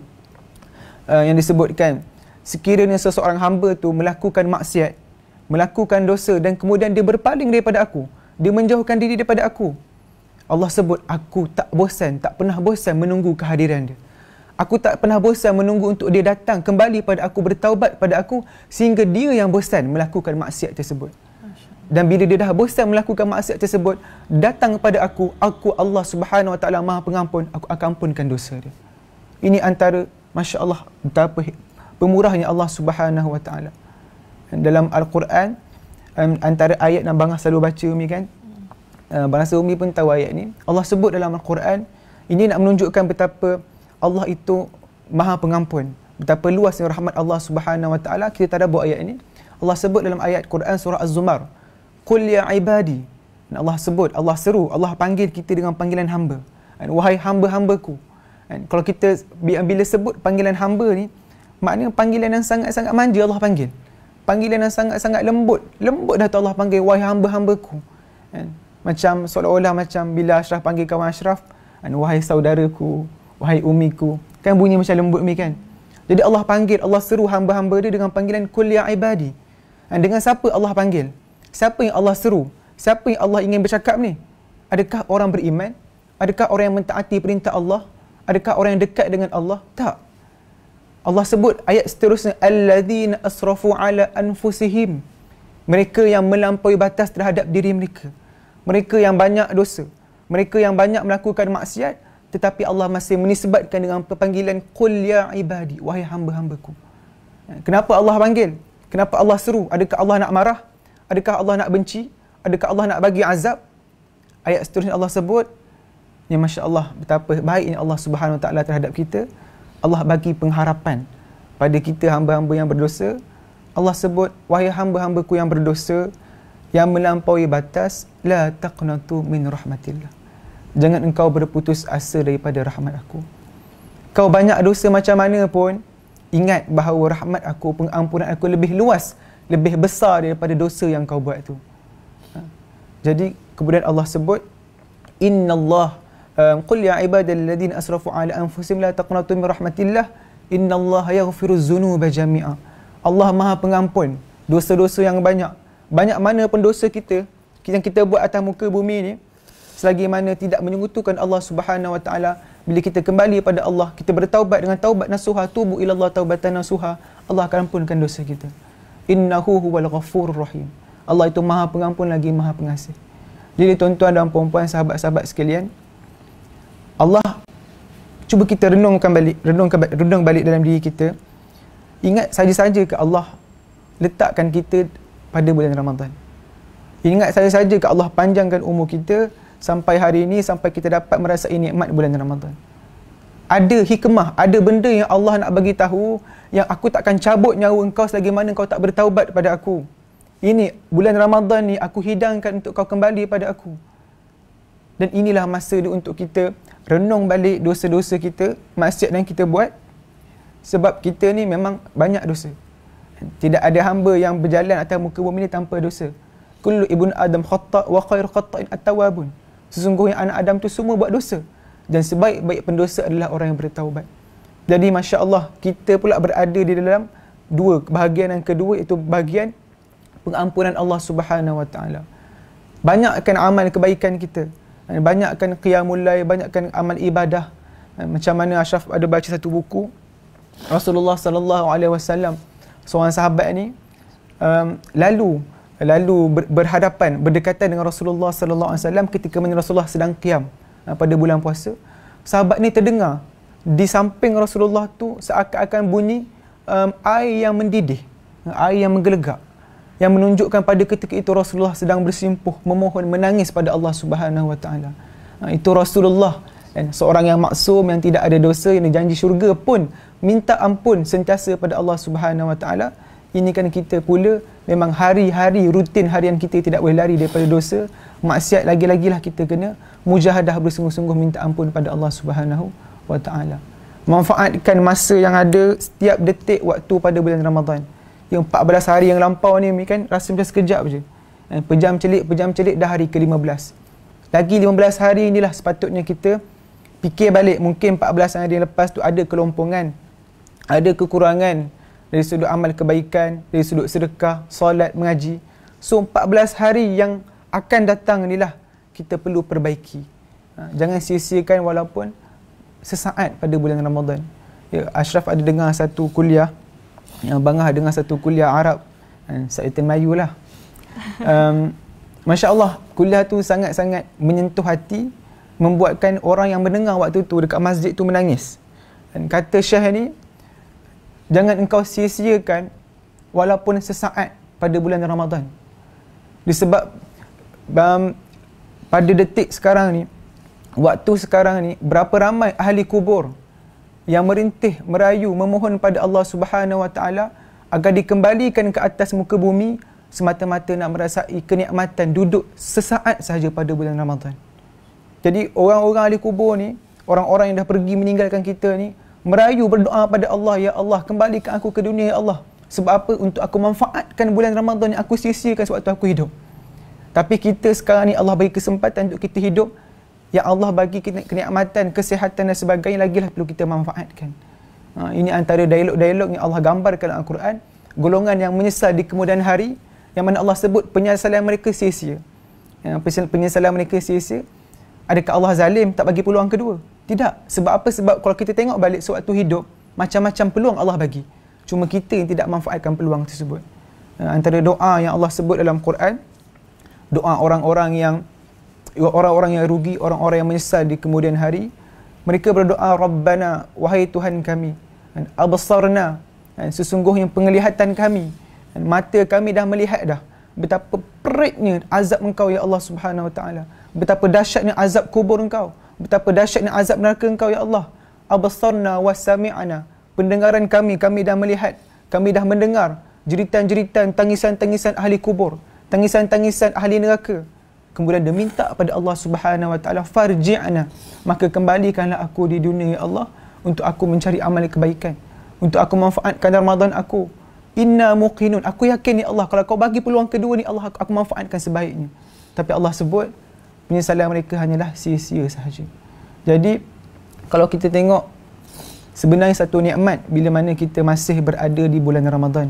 uh, yang disebutkan, sekiranya seseorang hamba tu melakukan maksiat, melakukan dosa dan kemudian dia berpaling daripada aku, dia menjauhkan diri daripada aku. Allah sebut aku tak bosan, tak pernah bosan menunggu kehadiran dia. Aku tak pernah bosan menunggu untuk dia datang kembali pada aku bertaubat pada aku sehingga dia yang bosan melakukan maksiat tersebut dan bila dia dah bosan melakukan maksiat tersebut datang kepada aku aku Allah Subhanahu wa taala Maha Pengampun aku akan ampunkan dosa dia ini antara masya-Allah betapa pemurahnya Allah Subhanahu wa taala dalam al-Quran antara ayat yang bangsa selalu baca umi kan eh, bangsa umi pun tahu ayat ni Allah sebut dalam al-Quran ini nak menunjukkan betapa Allah itu Maha Pengampun betapa luasnya rahmat Allah Subhanahu wa taala kita tak ada buat ayat ini Allah sebut dalam ayat Quran surah Az-Zumar Qul ya ibadi. Dan Allah sebut, Allah seru, Allah panggil kita dengan panggilan hamba. dan Wahai hamba-hambaku. Dan kalau kita bila sebut panggilan hamba ni, makna panggilan yang sangat-sangat manja Allah panggil. Panggilan yang sangat-sangat lembut. Lembut dah tu Allah panggil, wahai hamba-hambaku. Dan macam seolah-olah macam bila Ashraf panggil kawan Ashraf, dan wahai saudaraku, wahai umiku. Kan bunyi macam lembut ni kan? Jadi Allah panggil, Allah seru hamba-hamba dia dengan panggilan kulia ya ibadi. dan dengan siapa Allah panggil? Siapa yang Allah seru? Siapa yang Allah ingin bercakap ni? Adakah orang beriman? Adakah orang yang mentaati perintah Allah? Adakah orang yang dekat dengan Allah? Tak. Allah sebut ayat seterusnya alladhina asrafu ala anfusihim. Mereka yang melampaui batas terhadap diri mereka. Mereka yang banyak dosa. Mereka yang banyak melakukan maksiat tetapi Allah masih menisbatkan dengan panggilan qul ya ibadi wahai hamba-hambaku. Kenapa Allah panggil? Kenapa Allah seru? Adakah Allah nak marah? Adakah Allah nak benci? Adakah Allah nak bagi azab? Ayat seterusnya Allah sebut yang masya Allah betapa baik ini Allah Subhanahu Taala terhadap kita. Allah bagi pengharapan pada kita hamba-hamba yang berdosa. Allah sebut wahai hamba-hambaku yang berdosa yang melampaui batas la taqnatu min rahmatillah. Jangan engkau berputus asa daripada rahmat aku. Kau banyak dosa macam mana pun ingat bahawa rahmat aku pengampunan aku lebih luas lebih besar daripada dosa yang kau buat tu. Ha. Jadi kemudian Allah sebut Inna Allah um, Qul ya ibadah asrafu ala anfusim la taqnatu min rahmatillah Inna Allah yaghfiru zunuba jami'a Allah maha pengampun Dosa-dosa yang banyak Banyak mana pun dosa kita Yang kita buat atas muka bumi ni Selagi mana tidak menyungutukan Allah subhanahu wa ta'ala Bila kita kembali pada Allah Kita bertaubat dengan taubat nasuhah Tubuh ilallah taubatan nasuhah Allah akan ampunkan dosa kita innahu huwal ghafurur rahim. Allah itu Maha Pengampun lagi Maha Pengasih. Jadi tuan-tuan dan puan-puan sahabat-sahabat sekalian, Allah cuba kita renungkan balik, renungkan balik, renung balik dalam diri kita. Ingat saja-saja ke Allah letakkan kita pada bulan Ramadhan. Ingat saja-saja ke Allah panjangkan umur kita sampai hari ini sampai kita dapat merasai nikmat bulan Ramadhan ada hikmah, ada benda yang Allah nak bagi tahu yang aku takkan cabut nyawa engkau selagi mana engkau tak bertaubat pada aku. Ini bulan Ramadan ni aku hidangkan untuk kau kembali pada aku. Dan inilah masa dia untuk kita renung balik dosa-dosa kita, maksiat yang kita buat. Sebab kita ni memang banyak dosa. Tidak ada hamba yang berjalan atas muka bumi ni tanpa dosa. Kullu ibn Adam khata' wa khair khata'in at-tawabun. Sesungguhnya anak Adam tu semua buat dosa dan sebaik-baik pendosa adalah orang yang bertaubat. Jadi masya Allah kita pula berada di dalam dua bahagian yang kedua itu bahagian pengampunan Allah Subhanahu Wa Taala. Banyakkan amal kebaikan kita, eh, banyakkan qiyamul lay, banyakkan amal ibadah. Eh, macam mana Ashraf ada baca satu buku Rasulullah Sallallahu Alaihi Wasallam seorang sahabat ni um, lalu lalu berhadapan berdekatan dengan Rasulullah Sallallahu Alaihi Wasallam ketika mana Rasulullah sedang qiyam Ah, pada bulan puasa sahabat ni terdengar di samping Rasulullah tu seakan-akan bunyi um, air yang mendidih air yang menggelegak yang menunjukkan pada ketika itu Rasulullah sedang bersimpuh memohon menangis pada Allah Subhanahu Wa Taala ah, itu Rasulullah seorang yang maksum yang tidak ada dosa yang dijanji syurga pun minta ampun sentiasa pada Allah Subhanahu Wa Taala ini kan kita pula memang hari-hari rutin harian kita tidak boleh lari daripada dosa maksiat lagi-lagilah kita kena mujahadah bersungguh-sungguh minta ampun pada Allah Subhanahu wa taala manfaatkan masa yang ada setiap detik waktu pada bulan Ramadan yang 14 hari yang lampau ni kan rasa macam sekejap je dan eh, pejam celik pejam celik dah hari ke-15 lagi 15 hari inilah sepatutnya kita fikir balik mungkin 14 hari yang lepas tu ada kelompongan ada kekurangan dari sudut amal kebaikan, dari sudut sedekah, solat, mengaji. So 14 hari yang akan datang inilah kita perlu perbaiki. Ha, jangan sia-siakan walaupun sesaat pada bulan Ramadan. Ya, Ashraf ada dengar satu kuliah, Bangah ada dengar satu kuliah Arab, ha, Saitin Mayu lah. Um, Masya Allah, kuliah tu sangat-sangat menyentuh hati, membuatkan orang yang mendengar waktu tu dekat masjid tu menangis. kata Syekh ni, Jangan engkau sia-siakan walaupun sesaat pada bulan Ramadhan. Disebab um, pada detik sekarang ni, waktu sekarang ni, berapa ramai ahli kubur yang merintih, merayu, memohon pada Allah Subhanahu Wa Taala agar dikembalikan ke atas muka bumi semata-mata nak merasai kenikmatan duduk sesaat sahaja pada bulan Ramadhan. Jadi orang-orang ahli kubur ni, orang-orang yang dah pergi meninggalkan kita ni, merayu berdoa pada Allah ya Allah kembalikan aku ke dunia ya Allah sebab apa untuk aku manfaatkan bulan Ramadan yang aku sia-siakan sewaktu aku hidup tapi kita sekarang ni Allah bagi kesempatan untuk kita hidup Ya Allah bagi kita kenikmatan, kesihatan dan sebagainya lagi lah perlu kita manfaatkan. Ha, ini antara dialog-dialog yang Allah gambarkan dalam Al-Quran. Golongan yang menyesal di kemudian hari yang mana Allah sebut penyesalan mereka sia-sia. Ya, penyesalan mereka sia-sia. Adakah Allah zalim tak bagi peluang kedua? Tidak. Sebab apa? Sebab kalau kita tengok balik sewaktu hidup, macam-macam peluang Allah bagi. Cuma kita yang tidak manfaatkan peluang tersebut. Eh, antara doa yang Allah sebut dalam Quran, doa orang-orang yang orang-orang yang rugi, orang-orang yang menyesal di kemudian hari, mereka berdoa, Rabbana, wahai Tuhan kami, eh, abasarna, eh, sesungguhnya penglihatan kami, mata kami dah melihat dah, betapa peritnya azab engkau, Ya Allah Subhanahu Wa Taala, betapa dahsyatnya azab kubur engkau, betapa dahsyatnya azab neraka engkau ya Allah abasarna wa sami'na pendengaran kami kami dah melihat kami dah mendengar jeritan-jeritan tangisan-tangisan ahli kubur tangisan-tangisan ahli neraka kemudian dia minta pada Allah Subhanahu wa taala farji'na maka kembalikanlah aku di dunia ya Allah untuk aku mencari amal kebaikan untuk aku manfaatkan Ramadan aku inna muqinun aku yakin ya Allah kalau kau bagi peluang kedua ni Allah aku, aku manfaatkan sebaiknya tapi Allah sebut penyesalan mereka hanyalah sia-sia sahaja. Jadi kalau kita tengok sebenarnya satu nikmat bila mana kita masih berada di bulan Ramadan.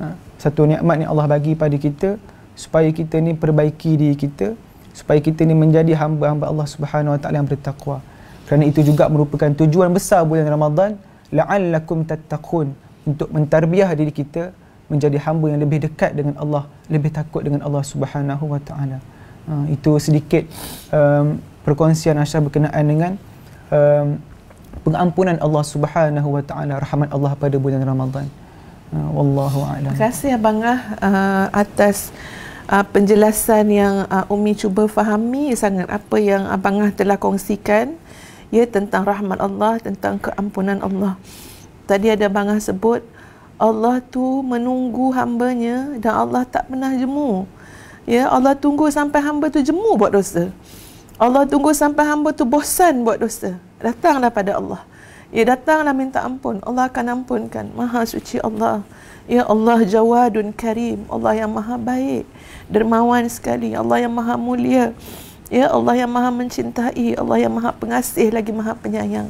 Ha, satu nikmat ni Allah bagi pada kita supaya kita ni perbaiki diri kita supaya kita ni menjadi hamba-hamba Allah Subhanahu Wa Taala yang bertakwa. Kerana itu juga merupakan tujuan besar bulan Ramadan la'allakum tattaqun untuk mentarbiah diri kita menjadi hamba yang lebih dekat dengan Allah, lebih takut dengan Allah Subhanahu Wa Taala. Uh, itu sedikit um, perkongsian Aisyah berkenaan dengan um, pengampunan Allah Subhanahu Wa Taala rahmat Allah pada bulan Ramadan. Uh, wallahu a'lam. Terima kasih abang ah uh, atas uh, penjelasan yang uh, Umi cuba fahami sangat apa yang abang ah telah kongsikan ya tentang rahmat Allah, tentang keampunan Allah. Tadi ada abang ah sebut Allah tu menunggu hambanya dan Allah tak pernah jemu. Ya, Allah tunggu sampai hamba tu jemu buat dosa. Allah tunggu sampai hamba tu bosan buat dosa. Datanglah pada Allah. Ya, datanglah minta ampun. Allah akan ampunkan. Maha suci Allah. Ya Allah jawadun karim. Allah yang maha baik. Dermawan sekali. Allah yang maha mulia. Ya Allah yang maha mencintai. Allah yang maha pengasih lagi maha penyayang.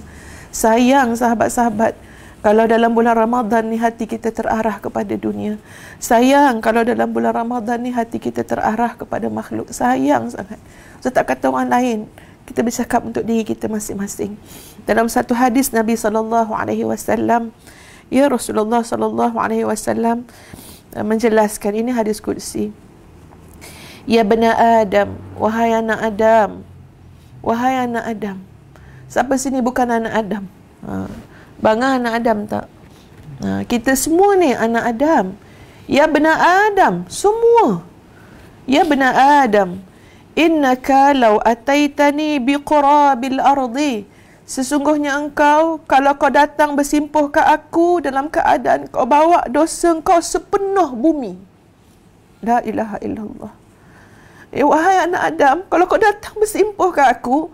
Sayang sahabat-sahabat kalau dalam bulan Ramadan ni hati kita terarah kepada dunia sayang kalau dalam bulan Ramadan ni hati kita terarah kepada makhluk sayang sangat saya tak kata orang lain kita bercakap untuk diri kita masing-masing dalam satu hadis Nabi saw. ya Rasulullah saw eh, menjelaskan ini hadis kudsi ya bena adam wahai anak adam wahai anak adam siapa sini bukan anak adam ha. Bangah anak Adam tak? Ha, kita semua ni anak Adam. Ya benar Adam, semua. Ya benar Adam. Innaka law ataitani biqurabil ardi. Sesungguhnya engkau kalau kau datang bersimpuh ke aku dalam keadaan kau bawa dosa kau sepenuh bumi. La ilaha illallah. Eh wahai anak Adam, kalau kau datang bersimpuh ke aku,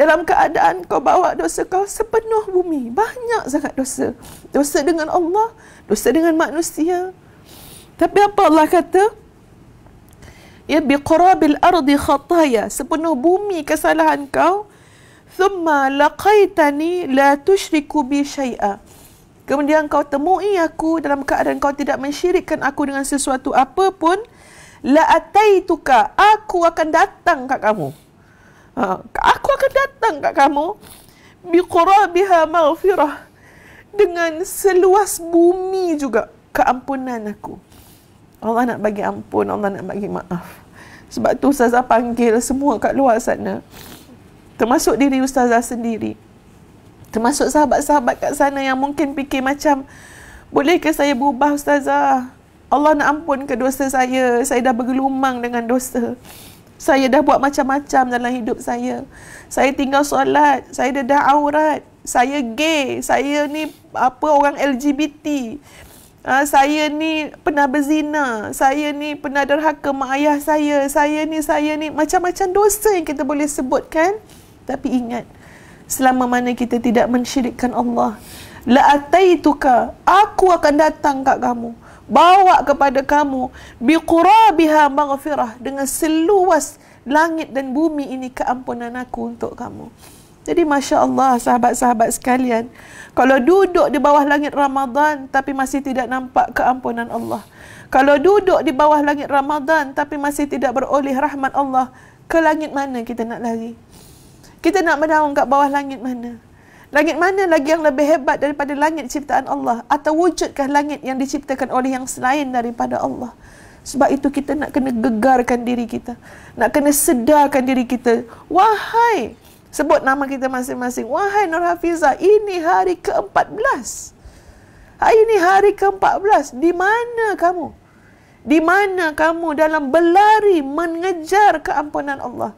dalam keadaan kau bawa dosa kau sepenuh bumi. Banyak sangat dosa. Dosa dengan Allah, dosa dengan manusia. Tapi apa Allah kata? Ya biqrabil ardi khataya, sepenuh bumi kesalahan kau. Thumma laqaitani la tushriku bi syai'a. Kemudian kau temui aku dalam keadaan kau tidak mensyirikkan aku dengan sesuatu apa pun. La ataituka, aku akan datang kat kamu. Ha, aku akan datang kat kamu biqurabiha maghfirah dengan seluas bumi juga keampunan aku. Allah nak bagi ampun, Allah nak bagi maaf. Sebab tu Ustazah panggil semua kat luar sana. Termasuk diri Ustazah sendiri. Termasuk sahabat-sahabat kat sana yang mungkin fikir macam, boleh ke saya berubah Ustazah? Allah nak ampun ke dosa saya. Saya dah bergelumang dengan dosa. Saya dah buat macam-macam dalam hidup saya. Saya tinggal solat, saya dah, dah aurat, saya gay, saya ni apa orang LGBT. Ha, ah, saya ni pernah berzina, saya ni pernah derhaka mak ayah saya, saya ni saya ni macam-macam dosa yang kita boleh sebutkan. Tapi ingat, selama mana kita tidak mensyirikkan Allah, la ataituka, aku akan datang kat kamu bawa kepada kamu biqurabiha maghfirah dengan seluas langit dan bumi ini keampunan aku untuk kamu. Jadi Masya Allah sahabat-sahabat sekalian Kalau duduk di bawah langit Ramadan Tapi masih tidak nampak keampunan Allah Kalau duduk di bawah langit Ramadan Tapi masih tidak beroleh rahmat Allah Ke langit mana kita nak lari? Kita nak menaung kat bawah langit mana? Langit mana lagi yang lebih hebat daripada langit ciptaan Allah? Atau wujudkah langit yang diciptakan oleh yang selain daripada Allah? Sebab itu kita nak kena gegarkan diri kita. Nak kena sedarkan diri kita. Wahai, sebut nama kita masing-masing. Wahai Nur Hafizah, ini hari ke-14. ini hari ke-14. Di mana kamu? Di mana kamu dalam berlari mengejar keampunan Allah.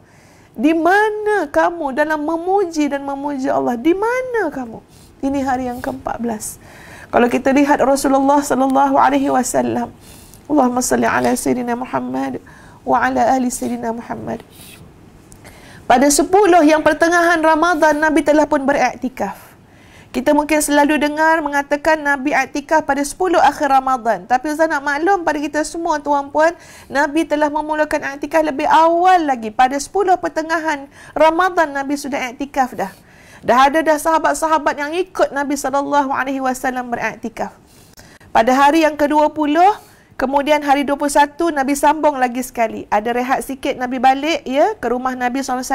Di mana kamu dalam memuji dan memuja Allah? Di mana kamu? Ini hari yang ke-14. Kalau kita lihat Rasulullah sallallahu alaihi wasallam. Allahumma salli ala sayyidina Muhammad wa ala ahli sayyidina Muhammad. Pada 10 yang pertengahan Ramadan Nabi telah pun beriktikaf. Kita mungkin selalu dengar mengatakan Nabi Atikah pada 10 akhir Ramadan. Tapi Ustaz nak maklum pada kita semua tuan puan, Nabi telah memulakan Atikah lebih awal lagi. Pada 10 pertengahan Ramadan Nabi sudah Atikah dah. Dah ada dah sahabat-sahabat yang ikut Nabi SAW beraktikaf. Pada hari yang ke-20, Kemudian hari 21 Nabi sambung lagi sekali. Ada rehat sikit Nabi balik ya ke rumah Nabi SAW.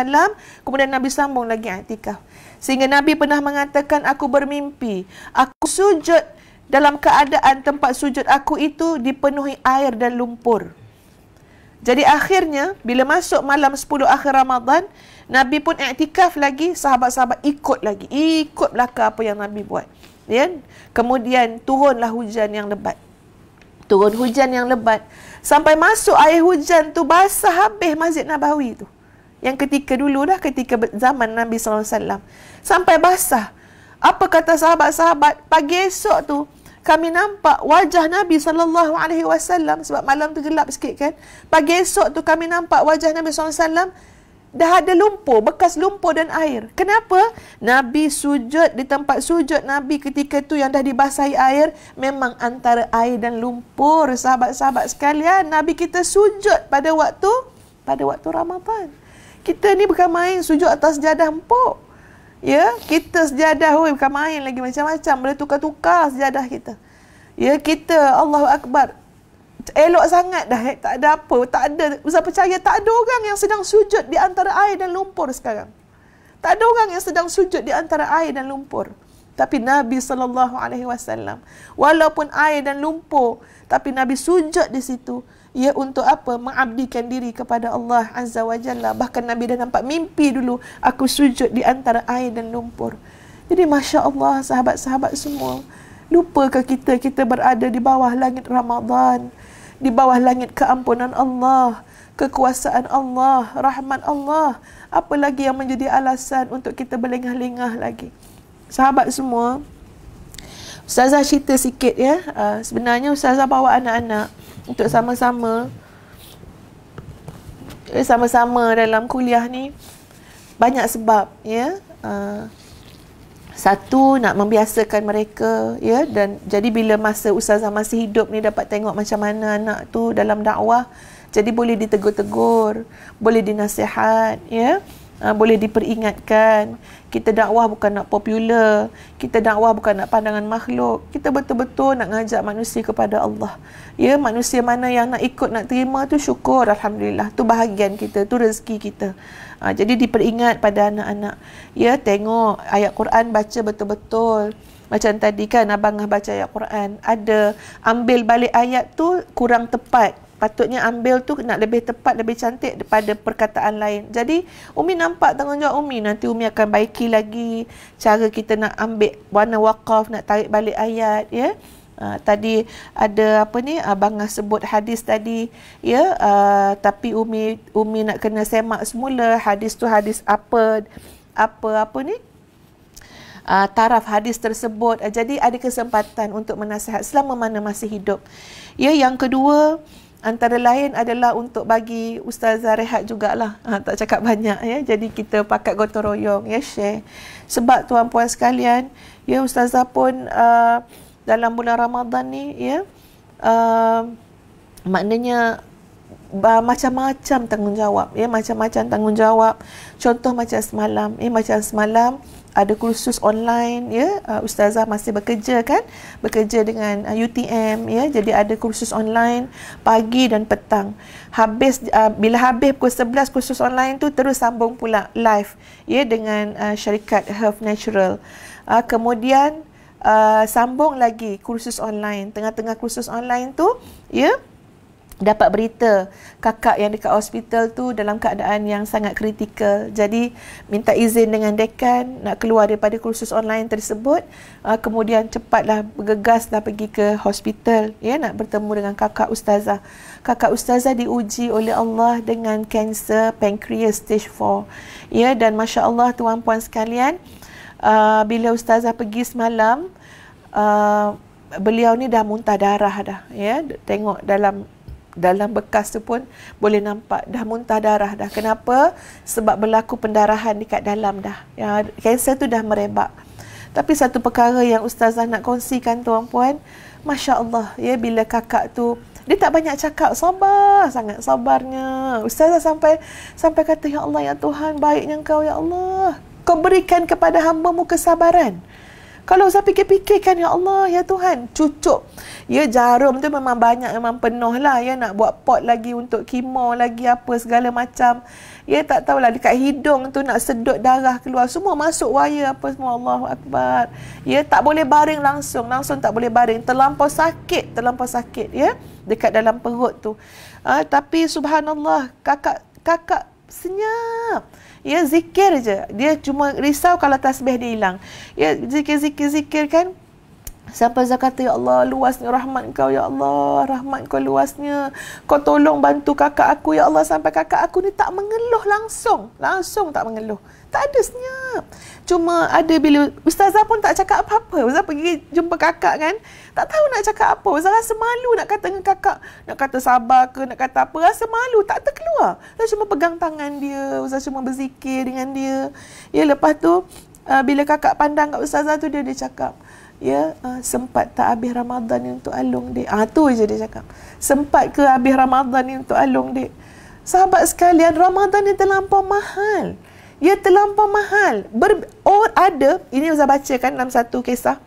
Kemudian Nabi sambung lagi atikah. Sehingga Nabi pernah mengatakan aku bermimpi. Aku sujud dalam keadaan tempat sujud aku itu dipenuhi air dan lumpur. Jadi akhirnya bila masuk malam 10 akhir Ramadan, Nabi pun iktikaf lagi, sahabat-sahabat ikut lagi. Ikut belaka apa yang Nabi buat. Ya? Kemudian turunlah hujan yang lebat turun hujan yang lebat sampai masuk air hujan tu basah habis Masjid Nabawi tu. Yang ketika dulu dah ketika zaman Nabi sallallahu alaihi wasallam sampai basah. Apa kata sahabat-sahabat pagi esok tu kami nampak wajah Nabi sallallahu alaihi wasallam sebab malam tu gelap sikit kan. Pagi esok tu kami nampak wajah Nabi sallallahu alaihi wasallam dah ada lumpur, bekas lumpur dan air. Kenapa? Nabi sujud di tempat sujud Nabi ketika itu yang dah dibasahi air, memang antara air dan lumpur, sahabat-sahabat sekalian. Nabi kita sujud pada waktu pada waktu Ramadhan. Kita ni bukan main sujud atas jadah empuk. Ya, kita sejadah oi bukan main lagi macam-macam boleh tukar-tukar sejadah kita. Ya, kita Allahu Akbar elok sangat dah eh? tak ada apa tak ada usah percaya tak ada orang yang sedang sujud di antara air dan lumpur sekarang tak ada orang yang sedang sujud di antara air dan lumpur tapi Nabi saw walaupun air dan lumpur tapi Nabi sujud di situ ia untuk apa mengabdikan diri kepada Allah azza wajalla bahkan Nabi dah nampak mimpi dulu aku sujud di antara air dan lumpur jadi masya-Allah sahabat-sahabat semua lupakah kita kita berada di bawah langit Ramadhan di bawah langit keampunan Allah, kekuasaan Allah, rahmat Allah. Apa lagi yang menjadi alasan untuk kita berlengah-lengah lagi? Sahabat semua, Ustazah cerita sikit ya. Uh, sebenarnya Ustazah bawa anak-anak untuk sama-sama eh, sama-sama dalam kuliah ni banyak sebab ya. Uh, satu nak membiasakan mereka ya dan jadi bila masa ustazah masih hidup ni dapat tengok macam mana anak tu dalam dakwah jadi boleh ditegur-tegur boleh dinasihat ya Uh, boleh diperingatkan kita dakwah bukan nak popular kita dakwah bukan nak pandangan makhluk kita betul-betul nak ngajak manusia kepada Allah ya manusia mana yang nak ikut nak terima tu syukur alhamdulillah tu bahagian kita tu rezeki kita Ha, jadi diperingat pada anak-anak. Ya, tengok ayat Quran baca betul-betul. Macam tadi kan abang dah baca ayat Quran. Ada ambil balik ayat tu kurang tepat. Patutnya ambil tu nak lebih tepat, lebih cantik daripada perkataan lain. Jadi Umi nampak tanggungjawab Umi. Nanti Umi akan baiki lagi cara kita nak ambil warna wakaf, nak tarik balik ayat. Ya. Yeah? Uh, tadi ada apa ni abang sebut hadis tadi ya yeah, uh, tapi umi umi nak kena semak semula hadis tu hadis apa apa apa ni uh, taraf hadis tersebut uh, jadi ada kesempatan untuk menasihat selama mana masih hidup ya yeah, yang kedua antara lain adalah untuk bagi ustazah rehat jugalah uh, tak cakap banyak ya yeah. jadi kita pakat gotong royong ya yeah, share sebab tuan-puan sekalian ya yeah, ustazah pun uh, dalam bulan Ramadan ni ya uh, maknanya uh, macam-macam tanggungjawab ya macam-macam tanggungjawab contoh macam semalam ya macam semalam ada kursus online ya uh, ustazah masih bekerja kan bekerja dengan uh, UTM ya jadi ada kursus online pagi dan petang habis uh, bila habis pukul 11 kursus online tu terus sambung pula live ya dengan uh, syarikat Health Natural uh, kemudian Uh, sambung lagi kursus online. Tengah-tengah kursus online tu, ya, dapat berita kakak yang dekat hospital tu dalam keadaan yang sangat kritikal. Jadi, minta izin dengan dekan nak keluar daripada kursus online tersebut. Uh, kemudian cepatlah bergegas dah pergi ke hospital, ya, nak bertemu dengan kakak ustazah. Kakak ustazah diuji oleh Allah dengan kanser pancreas stage 4. Ya, dan masya-Allah tuan-puan sekalian, Ah, bila ustazah pergi semalam uh, beliau ni dah muntah darah dah ya tengok dalam dalam bekas tu pun boleh nampak dah muntah darah dah kenapa sebab berlaku pendarahan dekat dalam dah ya kanser tu dah merebak tapi satu perkara yang ustazah nak kongsikan tuan puan masya-Allah ya bila kakak tu dia tak banyak cakap sabar sangat sabarnya ustazah sampai sampai kata ya Allah ya Tuhan baiknya engkau ya Allah kau berikan kepada hamba mu kesabaran. Kalau saya fikir-fikirkan, Ya Allah, Ya Tuhan, cucuk. Ya jarum tu memang banyak, memang penuh lah. Ya nak buat pot lagi untuk kimo lagi apa, segala macam. Ya tak tahulah, dekat hidung tu nak sedut darah keluar. Semua masuk wire apa semua, Allah Akbar. Ya tak boleh baring langsung, langsung tak boleh baring. Terlampau sakit, terlampau sakit ya. Dekat dalam perut tu. Ha, tapi subhanallah, kakak kakak senyap. Ya zikir je. Dia cuma risau kalau tasbih dia hilang. Ya zikir-zikir-zikir kan. Sampai Zah kata, Ya Allah, luasnya rahmat kau, Ya Allah, rahmat kau luasnya. Kau tolong bantu kakak aku, Ya Allah, sampai kakak aku ni tak mengeluh langsung. Langsung tak mengeluh. Tak ada senyap. Cuma ada bila ustazah pun tak cakap apa-apa. Ustazah pergi jumpa kakak kan. Tak tahu nak cakap apa. Ustazah rasa malu nak kata dengan kakak. Nak kata sabar ke, nak kata apa. Rasa malu. Tak terkeluar. Ustazah cuma pegang tangan dia. Ustazah cuma berzikir dengan dia. Ya, lepas tu, uh, bila kakak pandang kat ustazah tu, dia, dia cakap. Ya, uh, sempat tak habis Ramadan ni untuk alung dek? Ah, tu je dia cakap. Sempat ke habis Ramadan ni untuk alung dek? Sahabat sekalian, Ramadan ni terlampau mahal. Ia terlampau mahal. Ber, or oh, ada, ini Uzzah baca kan dalam satu kisah.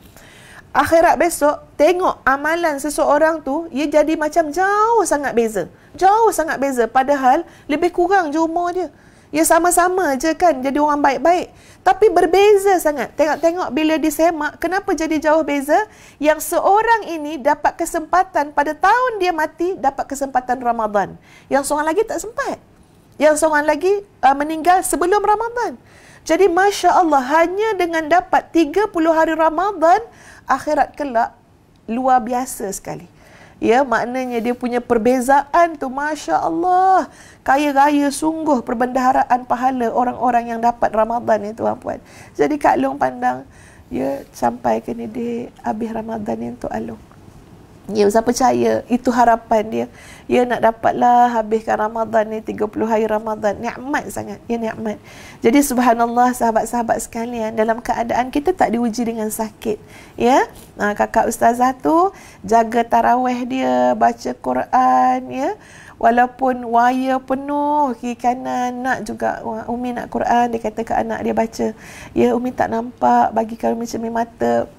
Akhirat besok, tengok amalan seseorang tu, ia jadi macam jauh sangat beza. Jauh sangat beza. Padahal, lebih kurang je umur dia. Ia sama-sama je kan, jadi orang baik-baik. Tapi berbeza sangat. Tengok-tengok bila disemak, kenapa jadi jauh beza? Yang seorang ini dapat kesempatan pada tahun dia mati, dapat kesempatan Ramadan. Yang seorang lagi tak sempat yang seorang lagi uh, meninggal sebelum Ramadan. Jadi Masya Allah hanya dengan dapat 30 hari Ramadan, akhirat kelak luar biasa sekali. Ya, maknanya dia punya perbezaan tu Masya Allah. Kaya raya sungguh perbendaharaan pahala orang-orang yang dapat Ramadhan ni tuan puan. Jadi Kak Long pandang, ya sampai ke ni dia habis Ramadhan ni tu Alung. Ya, saya percaya itu harapan dia. Ya nak dapatlah habiskan Ramadan ni 30 hari Ramadan. Nikmat sangat. Ya nikmat. Jadi subhanallah sahabat-sahabat sekalian dalam keadaan kita tak diuji dengan sakit. Ya. Nah, ha, kakak ustazah tu jaga tarawih dia, baca Quran ya. Walaupun wire penuh kiri kanan nak juga Umi nak Quran dia kata ke anak dia baca. Ya Umi tak nampak bagi kalau macam mata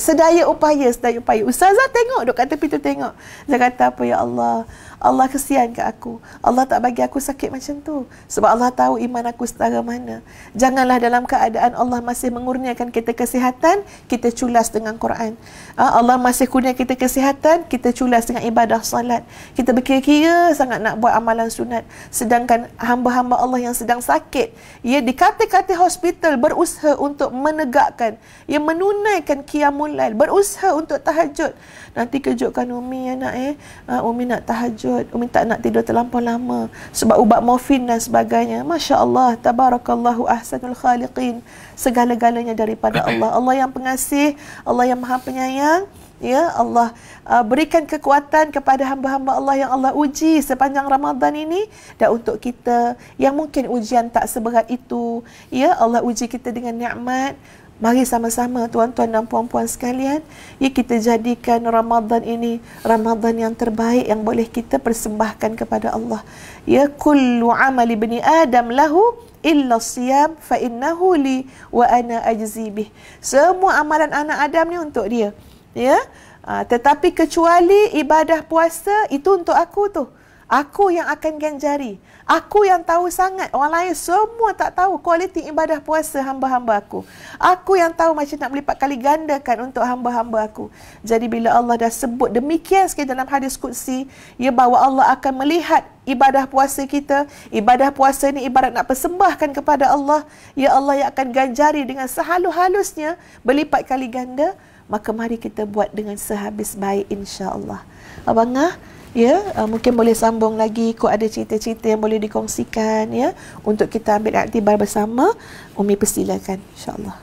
sedaya upaya, sedaya upaya. Ustazah tengok, dok kata pintu tengok. Saya kata apa, Ya Allah. Allah kesian ke aku. Allah tak bagi aku sakit macam tu. Sebab Allah tahu iman aku setara mana. Janganlah dalam keadaan Allah masih mengurniakan kita kesihatan, kita culas dengan Quran. Ah, Allah masih kurnia kita kesihatan, kita culas dengan ibadah salat. Kita berkira-kira sangat nak buat amalan sunat. Sedangkan hamba-hamba Allah yang sedang sakit, ia dikati-kati hospital berusaha untuk menegakkan, ia menunaikan qiyamul berusaha untuk tahajud. Nanti kejutkan Umi anak eh. Ah, Umi nak tahajud tahajud, umi tak nak tidur terlampau lama sebab ubat morfin dan sebagainya. Masya-Allah, tabarakallahu ahsanul khaliqin. Segala-galanya daripada Allah. Allah yang pengasih, Allah yang Maha penyayang. Ya Allah uh, berikan kekuatan kepada hamba-hamba Allah yang Allah uji sepanjang Ramadan ini dan untuk kita yang mungkin ujian tak seberat itu ya Allah uji kita dengan nikmat Mari sama-sama tuan-tuan dan puan-puan sekalian, ya kita jadikan Ramadhan ini Ramadhan yang terbaik yang boleh kita persembahkan kepada Allah. Ya kullu amali bani Adam lahu illa siyam fa innahu li wa ana ajzibih. Semua amalan anak Adam ni untuk dia. Ya. Aa, ah, tetapi kecuali ibadah puasa itu untuk aku tu. Aku yang akan ganjari. Aku yang tahu sangat. Orang lain semua tak tahu kualiti ibadah puasa hamba-hamba aku. Aku yang tahu macam nak melipat kali gandakan untuk hamba-hamba aku. Jadi bila Allah dah sebut demikian sekali dalam hadis Qudsi, ia bahawa Allah akan melihat ibadah puasa kita. Ibadah puasa ini ibarat nak persembahkan kepada Allah. Ya Allah yang akan ganjari dengan sehalus-halusnya berlipat kali ganda. Maka mari kita buat dengan sehabis baik insya-Allah. Abangah, ya uh, mungkin boleh sambung lagi kok ada cerita-cerita yang boleh dikongsikan ya untuk kita ambil aktibar bersama Umi persilakan insyaallah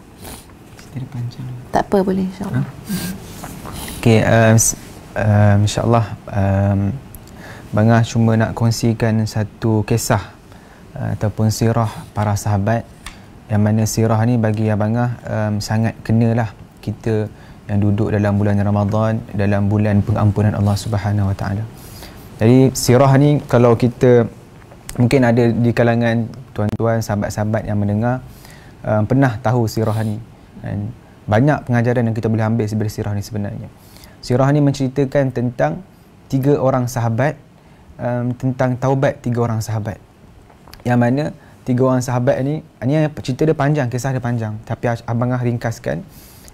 cerita panjang tak apa boleh insyaallah ha? okey um, um, insyaallah um, bangah cuma nak kongsikan satu kisah uh, ataupun sirah para sahabat yang mana sirah ni bagi abangah um, sangat kenalah kita yang duduk dalam bulan Ramadhan, dalam bulan pengampunan Allah Subhanahu Wa Taala. Jadi sirah ni kalau kita mungkin ada di kalangan tuan-tuan sahabat-sahabat yang mendengar uh, pernah tahu sirah ni dan banyak pengajaran yang kita boleh ambil sebenarnya sirah ni sebenarnya. Sirah ni menceritakan tentang tiga orang sahabat um, tentang taubat tiga orang sahabat. Yang mana tiga orang sahabat ni ini cerita dia panjang kisah dia panjang tapi abang ah ringkaskan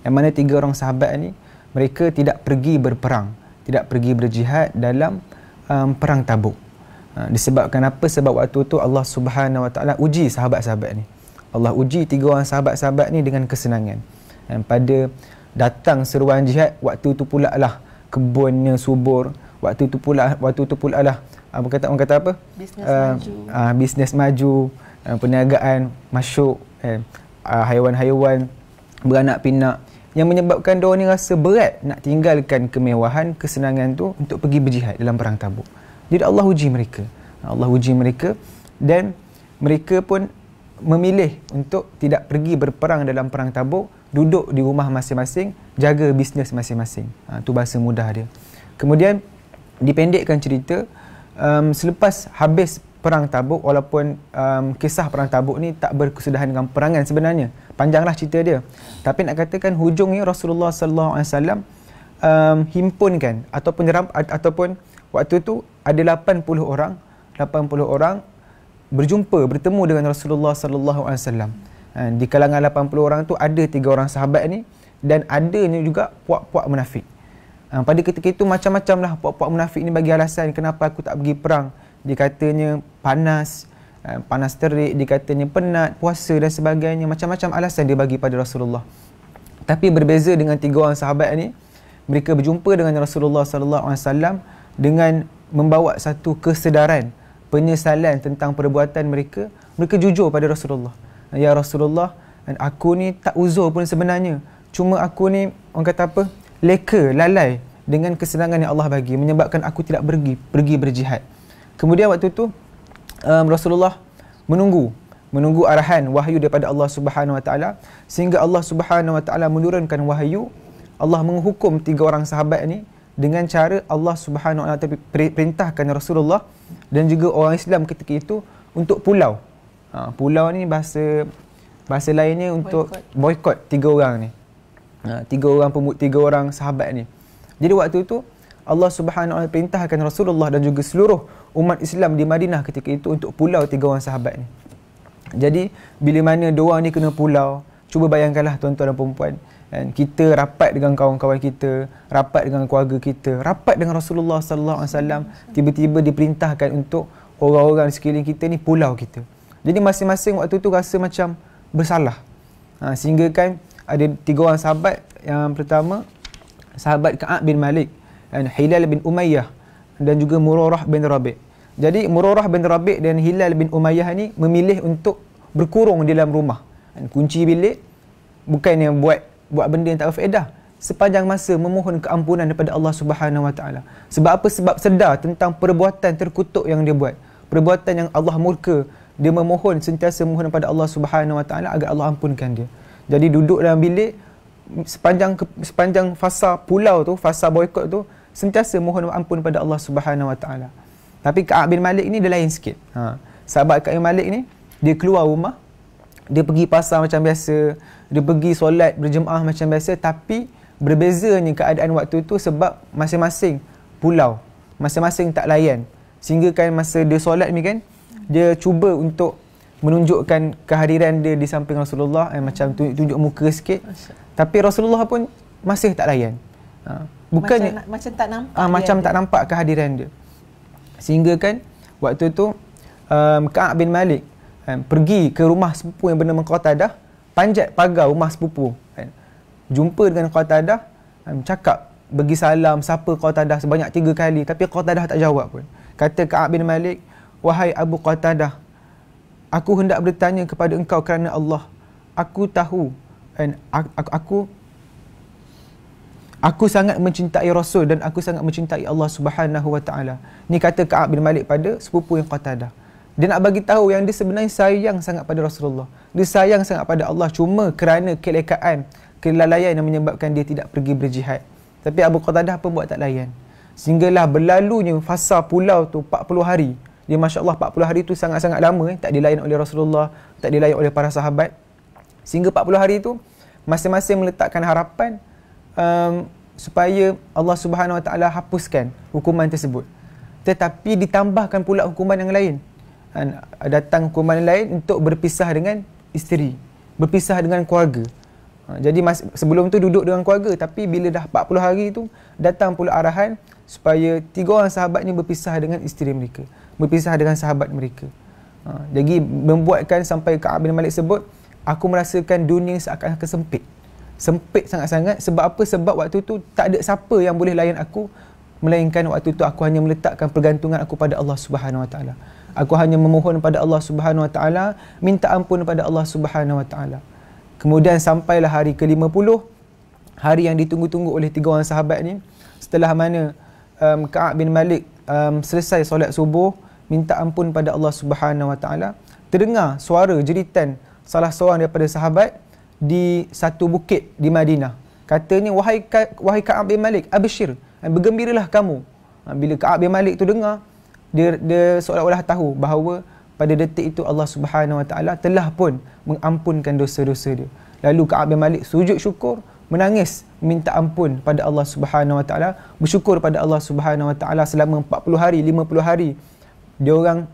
yang mana tiga orang sahabat ni mereka tidak pergi berperang tidak pergi berjihad dalam um, perang tabuk uh, disebabkan apa sebab waktu tu Allah subhanahu wa ta'ala uji sahabat-sahabat ni Allah uji tiga orang sahabat-sahabat ni dengan kesenangan dan pada datang seruan jihad waktu tu pula lah kebunnya subur waktu tu pula waktu tu pula lah apa kata orang kata apa bisnes ah, maju uh, uh, bisnes maju uh, perniagaan masuk uh, eh, haiwan-haiwan beranak pinak yang menyebabkan dia ni rasa berat nak tinggalkan kemewahan, kesenangan tu untuk pergi berjihad dalam perang tabuk. Jadi Allah uji mereka. Allah uji mereka dan mereka pun memilih untuk tidak pergi berperang dalam perang tabuk, duduk di rumah masing-masing, jaga bisnes masing-masing. Ha, tu bahasa mudah dia. Kemudian dipendekkan cerita, um, selepas habis perang tabuk, walaupun um, kisah perang tabuk ni tak berkesudahan dengan perangan sebenarnya panjanglah cerita dia. Tapi nak katakan hujungnya Rasulullah sallallahu um, alaihi wasallam um, himpunkan ataupun geram, ataupun waktu tu ada 80 orang, 80 orang berjumpa bertemu dengan Rasulullah sallallahu alaihi wasallam. Ha, di kalangan 80 orang tu ada tiga orang sahabat ni dan adanya juga puak-puak munafik. Ha, pada ketika itu macam-macamlah puak-puak munafik ni bagi alasan kenapa aku tak pergi perang. Dia katanya panas, Eh, panas terik, dikatanya penat, puasa dan sebagainya. Macam-macam alasan dia bagi pada Rasulullah. Tapi berbeza dengan tiga orang sahabat ini, mereka berjumpa dengan Rasulullah sallallahu alaihi wasallam dengan membawa satu kesedaran, penyesalan tentang perbuatan mereka. Mereka jujur pada Rasulullah. Ya Rasulullah, aku ni tak uzur pun sebenarnya. Cuma aku ni orang kata apa? leka, lalai dengan kesenangan yang Allah bagi menyebabkan aku tidak pergi pergi berjihad. Kemudian waktu tu um, Rasulullah menunggu menunggu arahan wahyu daripada Allah Subhanahu Wa Taala sehingga Allah Subhanahu Wa Taala menurunkan wahyu Allah menghukum tiga orang sahabat ini dengan cara Allah Subhanahu Wa Taala perintahkan Rasulullah dan juga orang Islam ketika itu untuk pulau ha, pulau ni bahasa bahasa lainnya untuk boykot tiga orang ni ha, tiga orang pemut tiga orang sahabat ni jadi waktu itu Allah Subhanahu Wa Taala perintahkan Rasulullah dan juga seluruh umat Islam di Madinah ketika itu untuk pulau tiga orang sahabat ni. Jadi bila mana doa ni kena pulau, cuba bayangkanlah tuan-tuan dan puan-puan. Dan kita rapat dengan kawan-kawan kita, rapat dengan keluarga kita, rapat dengan Rasulullah sallallahu alaihi wasallam, tiba-tiba diperintahkan untuk orang-orang sekeliling kita ni pulau kita. Jadi masing-masing waktu tu rasa macam bersalah. Ha, sehingga kan ada tiga orang sahabat yang pertama sahabat Ka'ab bin Malik Hilal bin Umayyah dan juga Murarah bin Rabi' jadi Murarah bin Rabi' dan Hilal bin Umayyah ni memilih untuk berkurung di dalam rumah kunci bilik bukan yang buat buat benda yang tak berfaedah sepanjang masa memohon keampunan daripada Allah Subhanahu Wa Taala. Sebab apa? Sebab sedar tentang perbuatan terkutuk yang dia buat. Perbuatan yang Allah murka. Dia memohon sentiasa memohon kepada Allah Subhanahu Wa Taala agar Allah ampunkan dia. Jadi duduk dalam bilik sepanjang sepanjang fasa pulau tu, fasa boikot tu, sentiasa mohon ampun pada Allah Subhanahu Wa Taala. Tapi Ka'ab bin Malik ni dia lain sikit. Ha. Sahabat Ka'ab bin Malik ni dia keluar rumah, dia pergi pasar macam biasa, dia pergi solat berjemaah macam biasa tapi berbezanya keadaan waktu tu sebab masing-masing pulau, masing-masing tak layan. Sehingga kan masa dia solat ni kan, dia cuba untuk menunjukkan kehadiran dia di samping Rasulullah eh, macam tunjuk, tunjuk muka sikit. Tapi Rasulullah pun masih tak layan. Ha. Bukan macam, macam tak nampak ah macam dia. tak nampak kehadiran dia sehingga kan waktu tu um, Ka'ab bin Malik um, pergi ke rumah sepupu yang bernama Qatadah panjat pagar rumah sepupu kan jumpa dengan Qatadah um, cakap bagi salam siapa Qatadah sebanyak tiga kali tapi Qatadah tak jawab pun kata Ka'ab bin Malik wahai Abu Qatadah aku hendak bertanya kepada engkau kerana Allah aku tahu kan aku, aku, aku aku sangat mencintai Rasul dan aku sangat mencintai Allah Subhanahu Wa Taala. Ni kata Ka'ab bin Malik pada sepupu yang Qatadah. Dia nak bagi tahu yang dia sebenarnya sayang sangat pada Rasulullah. Dia sayang sangat pada Allah cuma kerana kelekaan, kelalaian yang menyebabkan dia tidak pergi berjihad. Tapi Abu Qatadah pun buat tak layan. Sehinggalah berlalunya fasa pulau tu 40 hari. Dia Masya Allah 40 hari tu sangat-sangat lama eh. tak dilayan oleh Rasulullah, tak dilayan oleh para sahabat. Sehingga 40 hari tu masing-masing meletakkan harapan um, supaya Allah Subhanahu Wa Taala hapuskan hukuman tersebut. Tetapi ditambahkan pula hukuman yang lain. Dan datang hukuman yang lain untuk berpisah dengan isteri, berpisah dengan keluarga. Ha, jadi sebelum tu duduk dengan keluarga tapi bila dah 40 hari tu datang pula arahan supaya tiga orang sahabat ni berpisah dengan isteri mereka, berpisah dengan sahabat mereka. Ha, jadi membuatkan sampai Kaab bin Malik sebut, aku merasakan dunia seakan-akan sempit sempit sangat-sangat sebab apa sebab waktu tu tak ada siapa yang boleh layan aku melainkan waktu tu aku hanya meletakkan pergantungan aku pada Allah Subhanahu Wa Taala aku hanya memohon pada Allah Subhanahu Wa Taala minta ampun pada Allah Subhanahu Wa Taala kemudian sampailah hari ke-50 hari yang ditunggu-tunggu oleh tiga orang sahabat ni setelah mana um, Ka'ab bin Malik um, selesai solat subuh minta ampun pada Allah Subhanahu Wa Taala terdengar suara jeritan salah seorang daripada sahabat di satu bukit di Madinah. Katanya, wahai, wahai Ka'ab bin Malik, abishir, eh, bergembiralah kamu. Ha, bila Ka'ab bin Malik tu dengar, dia, dia seolah-olah tahu bahawa pada detik itu Allah Subhanahu Wa Taala telah pun mengampunkan dosa-dosa dia. Lalu Ka'ab bin Malik sujud syukur, menangis, minta ampun pada Allah Subhanahu Wa Taala, bersyukur pada Allah Subhanahu Wa Taala selama 40 hari, 50 hari. Dia orang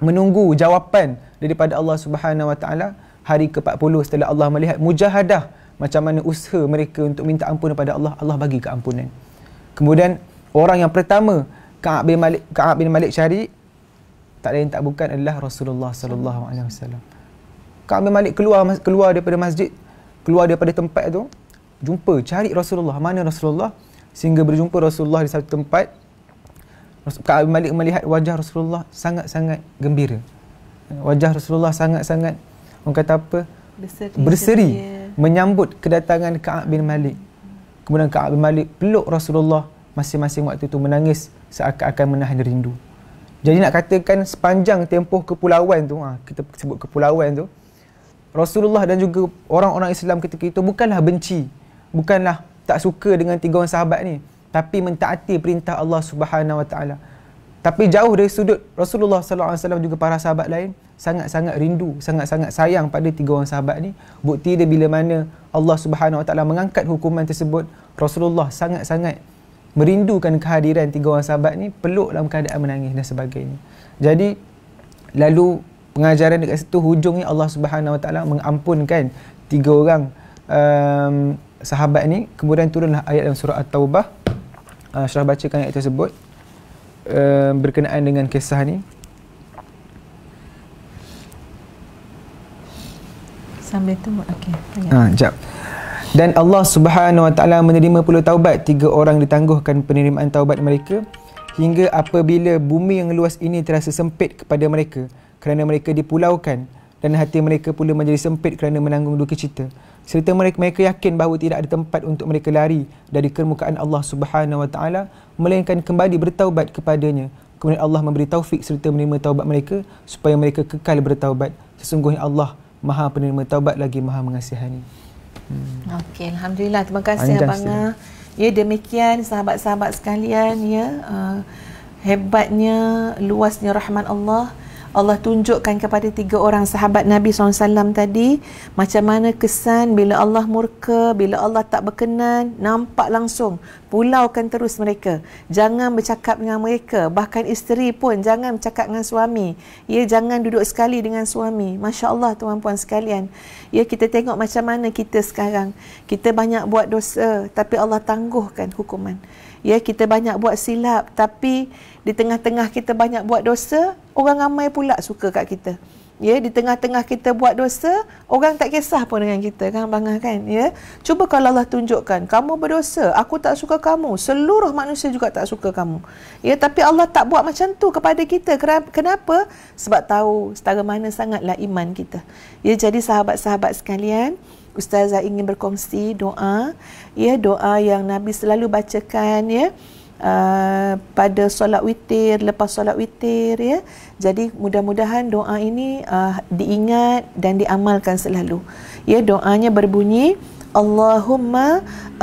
menunggu jawapan daripada Allah Subhanahu Wa Taala hari ke-40 setelah Allah melihat mujahadah macam mana usaha mereka untuk minta ampun kepada Allah Allah bagi keampunan kemudian orang yang pertama Ka'ab bin Malik Ka'ab bin Malik syari tak lain tak bukan adalah Rasulullah sallallahu alaihi wasallam Ka'ab bin Malik keluar keluar daripada masjid keluar daripada tempat tu jumpa cari Rasulullah mana Rasulullah sehingga berjumpa Rasulullah di satu tempat Ka'ab bin Malik melihat wajah Rasulullah sangat-sangat gembira wajah Rasulullah sangat-sangat orang kata apa berseri, berseri menyambut kedatangan Ka'ab bin Malik kemudian Ka'ab bin Malik peluk Rasulullah masing-masing waktu itu menangis seakan-akan menahan rindu jadi nak katakan sepanjang tempoh kepulauan tu ha, kita sebut kepulauan itu Rasulullah dan juga orang-orang Islam ketika itu bukanlah benci bukanlah tak suka dengan tiga orang sahabat ini tapi mentaati perintah Allah Subhanahu Wa Taala tapi jauh dari sudut Rasulullah sallallahu alaihi wasallam juga para sahabat lain sangat-sangat rindu, sangat-sangat sayang pada tiga orang sahabat ni. Bukti dia bila mana Allah Subhanahu wa taala mengangkat hukuman tersebut, Rasulullah sangat-sangat merindukan kehadiran tiga orang sahabat ni, peluk dalam keadaan menangis dan sebagainya. Jadi lalu pengajaran dekat situ hujungnya Allah Subhanahu wa taala mengampunkan tiga orang um, sahabat ni. Kemudian turunlah ayat dalam surah At-Taubah. Uh, Saya bacakan ayat tersebut berkenaan dengan kisah ni sambil tu okey ha jap dan Allah Subhanahu Wa Taala menerima puluh taubat tiga orang ditangguhkan penerimaan taubat mereka hingga apabila bumi yang luas ini terasa sempit kepada mereka kerana mereka dipulaukan dan hati mereka pula menjadi sempit kerana menanggung duka cita serta mereka mereka yakin bahawa tidak ada tempat untuk mereka lari dari kemukaan Allah Subhanahu Wa Taala melainkan kembali bertaubat kepadanya kemudian Allah memberi taufik serta menerima taubat mereka supaya mereka kekal bertaubat sesungguhnya Allah Maha penerima taubat lagi Maha mengasihani. Hmm. Okey, alhamdulillah terima kasih Anjah abang. Sila. Ah. Ya demikian sahabat-sahabat sekalian ya uh, hebatnya luasnya rahmat Allah. Allah tunjukkan kepada tiga orang sahabat Nabi SAW tadi macam mana kesan bila Allah murka, bila Allah tak berkenan, nampak langsung. Pulaukan terus mereka. Jangan bercakap dengan mereka. Bahkan isteri pun jangan bercakap dengan suami. Ya, jangan duduk sekali dengan suami. Masya Allah tuan-puan sekalian. Ya, kita tengok macam mana kita sekarang. Kita banyak buat dosa tapi Allah tangguhkan hukuman ya kita banyak buat silap tapi di tengah-tengah kita banyak buat dosa orang ramai pula suka kat kita ya di tengah-tengah kita buat dosa orang tak kisah pun dengan kita kan bang kan ya cuba kalau Allah tunjukkan kamu berdosa aku tak suka kamu seluruh manusia juga tak suka kamu ya tapi Allah tak buat macam tu kepada kita kenapa sebab tahu setara mana sangatlah iman kita ya jadi sahabat-sahabat sekalian ustazah ingin berkongsi doa ya doa yang nabi selalu bacakan ya Uh, pada solat witir lepas solat witir ya jadi mudah-mudahan doa ini uh, diingat dan diamalkan selalu ya doanya berbunyi اللهم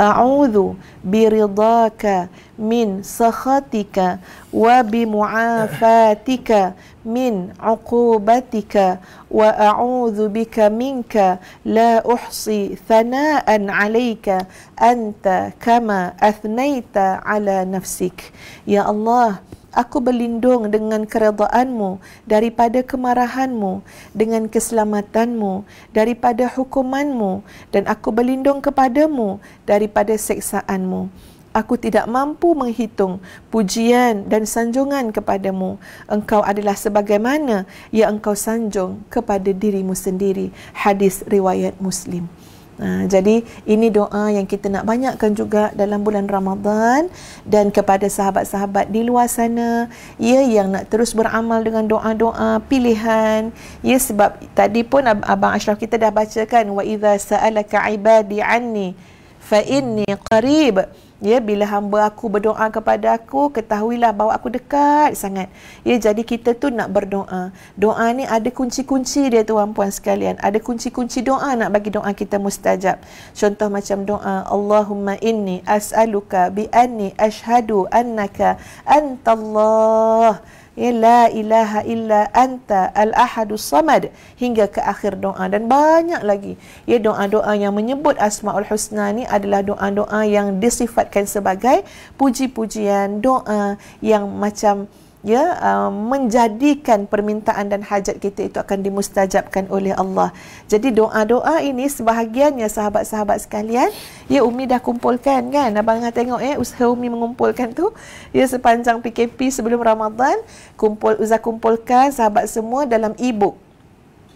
أعوذ برضاك من سخطك وبمعافاتك من عقوبتك وأعوذ بك منك لا أحصي ثناء عليك أنت كما أثنيت على نفسك يا الله aku berlindung dengan keredaanmu daripada kemarahanmu dengan keselamatanmu daripada hukumanmu dan aku berlindung kepadamu daripada seksaanmu Aku tidak mampu menghitung pujian dan sanjungan kepadamu. Engkau adalah sebagaimana yang engkau sanjung kepada dirimu sendiri. Hadis riwayat Muslim. Ha, jadi ini doa yang kita nak banyakkan juga dalam bulan Ramadan dan kepada sahabat-sahabat di luar sana ya yang nak terus beramal dengan doa-doa pilihan ya sebab tadi pun abang Ashraf kita dah bacakan wa idza sa'alaka ibadi anni fa inni qarib Ya, bila hamba aku berdoa kepada aku, ketahuilah bahawa aku dekat sangat. Ya, jadi kita tu nak berdoa. Doa ni ada kunci-kunci dia tuan puan sekalian. Ada kunci-kunci doa nak bagi doa kita mustajab. Contoh macam doa, Allahumma inni as'aluka bi anni ashadu annaka antallah ya la ilaha illa anta al ahadus samad hingga ke akhir doa dan banyak lagi ya doa-doa yang menyebut asmaul husna ni adalah doa-doa yang disifatkan sebagai puji-pujian doa yang macam ya uh, menjadikan permintaan dan hajat kita itu akan dimustajabkan oleh Allah. Jadi doa-doa ini sebahagiannya sahabat-sahabat sekalian, ya Umi dah kumpulkan kan. Abang nak tengok ya usaha Umi mengumpulkan tu ya sepanjang PKP sebelum Ramadan, kumpul uzah kumpulkan sahabat semua dalam e-book.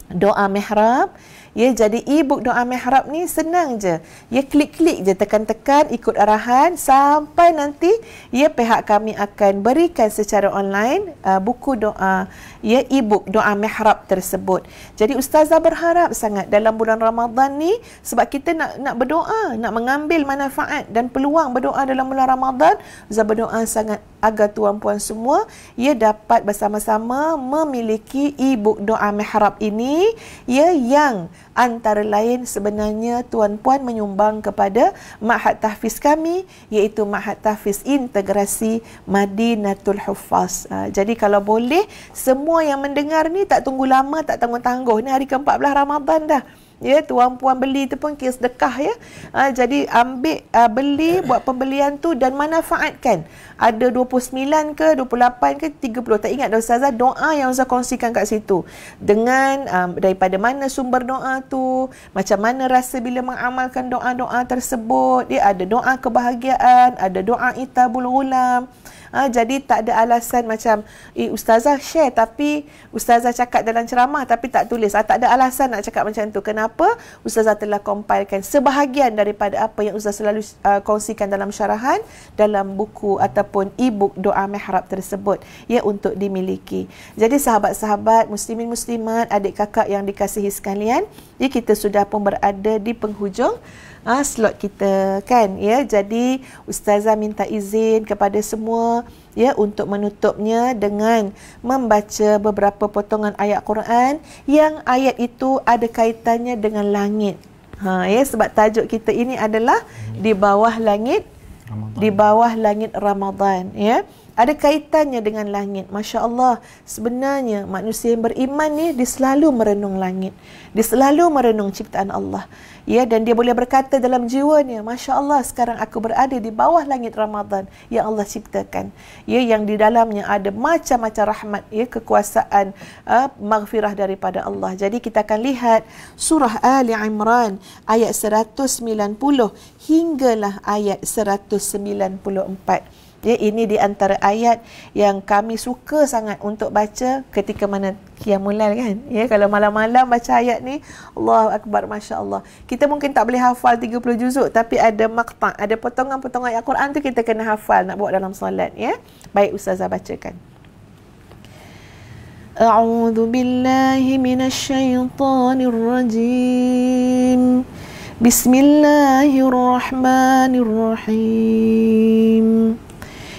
Doa mihrab Ya, jadi e-book doa mihrab ni senang je. Ya, klik-klik je, tekan-tekan, ikut arahan sampai nanti ya pihak kami akan berikan secara online uh, buku doa ya e-book doa mihrab tersebut. Jadi ustazah berharap sangat dalam bulan Ramadan ni sebab kita nak nak berdoa, nak mengambil manfaat dan peluang berdoa dalam bulan Ramadan, ustazah berdoa sangat agar tuan-puan semua ya dapat bersama-sama memiliki e-book doa mihrab ini ya yang antara lain sebenarnya tuan-puan menyumbang kepada Mahat Tahfiz kami iaitu Mahat Tahfiz Integrasi Madinatul Hufaz. Ah, jadi kalau boleh semua yang mendengar ni tak tunggu lama tak tangguh-tangguh ni hari ke-14 Ramadan dah ya tuan-puan beli tu pun kes dekah ya ha, jadi ambil uh, beli buat pembelian tu dan manfaatkan ada 29 ke 28 ke 30 tak ingat dah ustazah doa yang ustazah kongsikan kat situ dengan um, daripada mana sumber doa tu macam mana rasa bila mengamalkan doa-doa tersebut dia ya. ada doa kebahagiaan ada doa itabul ulam Ha, jadi tak ada alasan macam eh ustazah share tapi ustazah cakap dalam ceramah tapi tak tulis. Ha, tak ada alasan nak cakap macam tu. Kenapa? Ustazah telah compilekan sebahagian daripada apa yang ustazah selalu uh, kongsikan dalam syarahan dalam buku ataupun e-book doa mihrab tersebut ya untuk dimiliki. Jadi sahabat-sahabat muslimin muslimat, adik kakak yang dikasihi sekalian, ya kita sudah pun berada di penghujung ha, slot kita kan ya jadi ustazah minta izin kepada semua ya untuk menutupnya dengan membaca beberapa potongan ayat Quran yang ayat itu ada kaitannya dengan langit ha ya sebab tajuk kita ini adalah di bawah langit Ramadan. di bawah langit Ramadan ya ada kaitannya dengan langit. Masya Allah, sebenarnya manusia yang beriman ni, dia selalu merenung langit. Dia selalu merenung ciptaan Allah. Ya, dan dia boleh berkata dalam jiwanya, Masya Allah, sekarang aku berada di bawah langit Ramadhan yang Allah ciptakan. Ya, yang di dalamnya ada macam-macam rahmat, ya, kekuasaan, uh, maghfirah daripada Allah. Jadi kita akan lihat surah Ali Imran ayat 190 hinggalah ayat 194. Ya, ini di antara ayat yang kami suka sangat untuk baca ketika mana kiamulal kan. Ya, kalau malam-malam baca ayat ni, Allah Akbar, Masya Allah. Kita mungkin tak boleh hafal 30 juzuk tapi ada makta, ada potongan-potongan ayat Quran tu kita kena hafal nak buat dalam solat. Ya, baik Ustazah bacakan. A'udhu billahi من الشيطان الرجيم بسم الله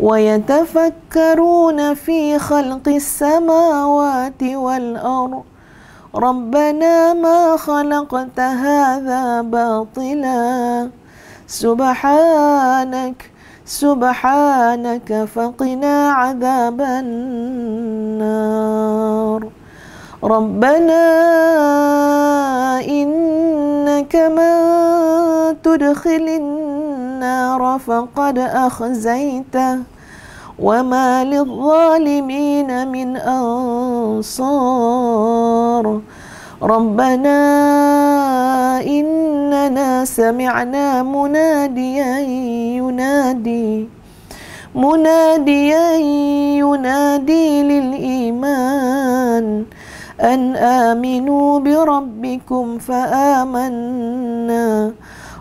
ويتفكرون في خلق السماوات والأرض ربنا ما خلقت هذا باطلا سبحانك سبحانك فقنا عذاب النار ربنا إنك من تدخل النار النار فقد أخزيته وما للظالمين من أنصار ربنا إننا سمعنا مناديا ينادي مناديا ينادي للإيمان أن آمنوا بربكم فآمنا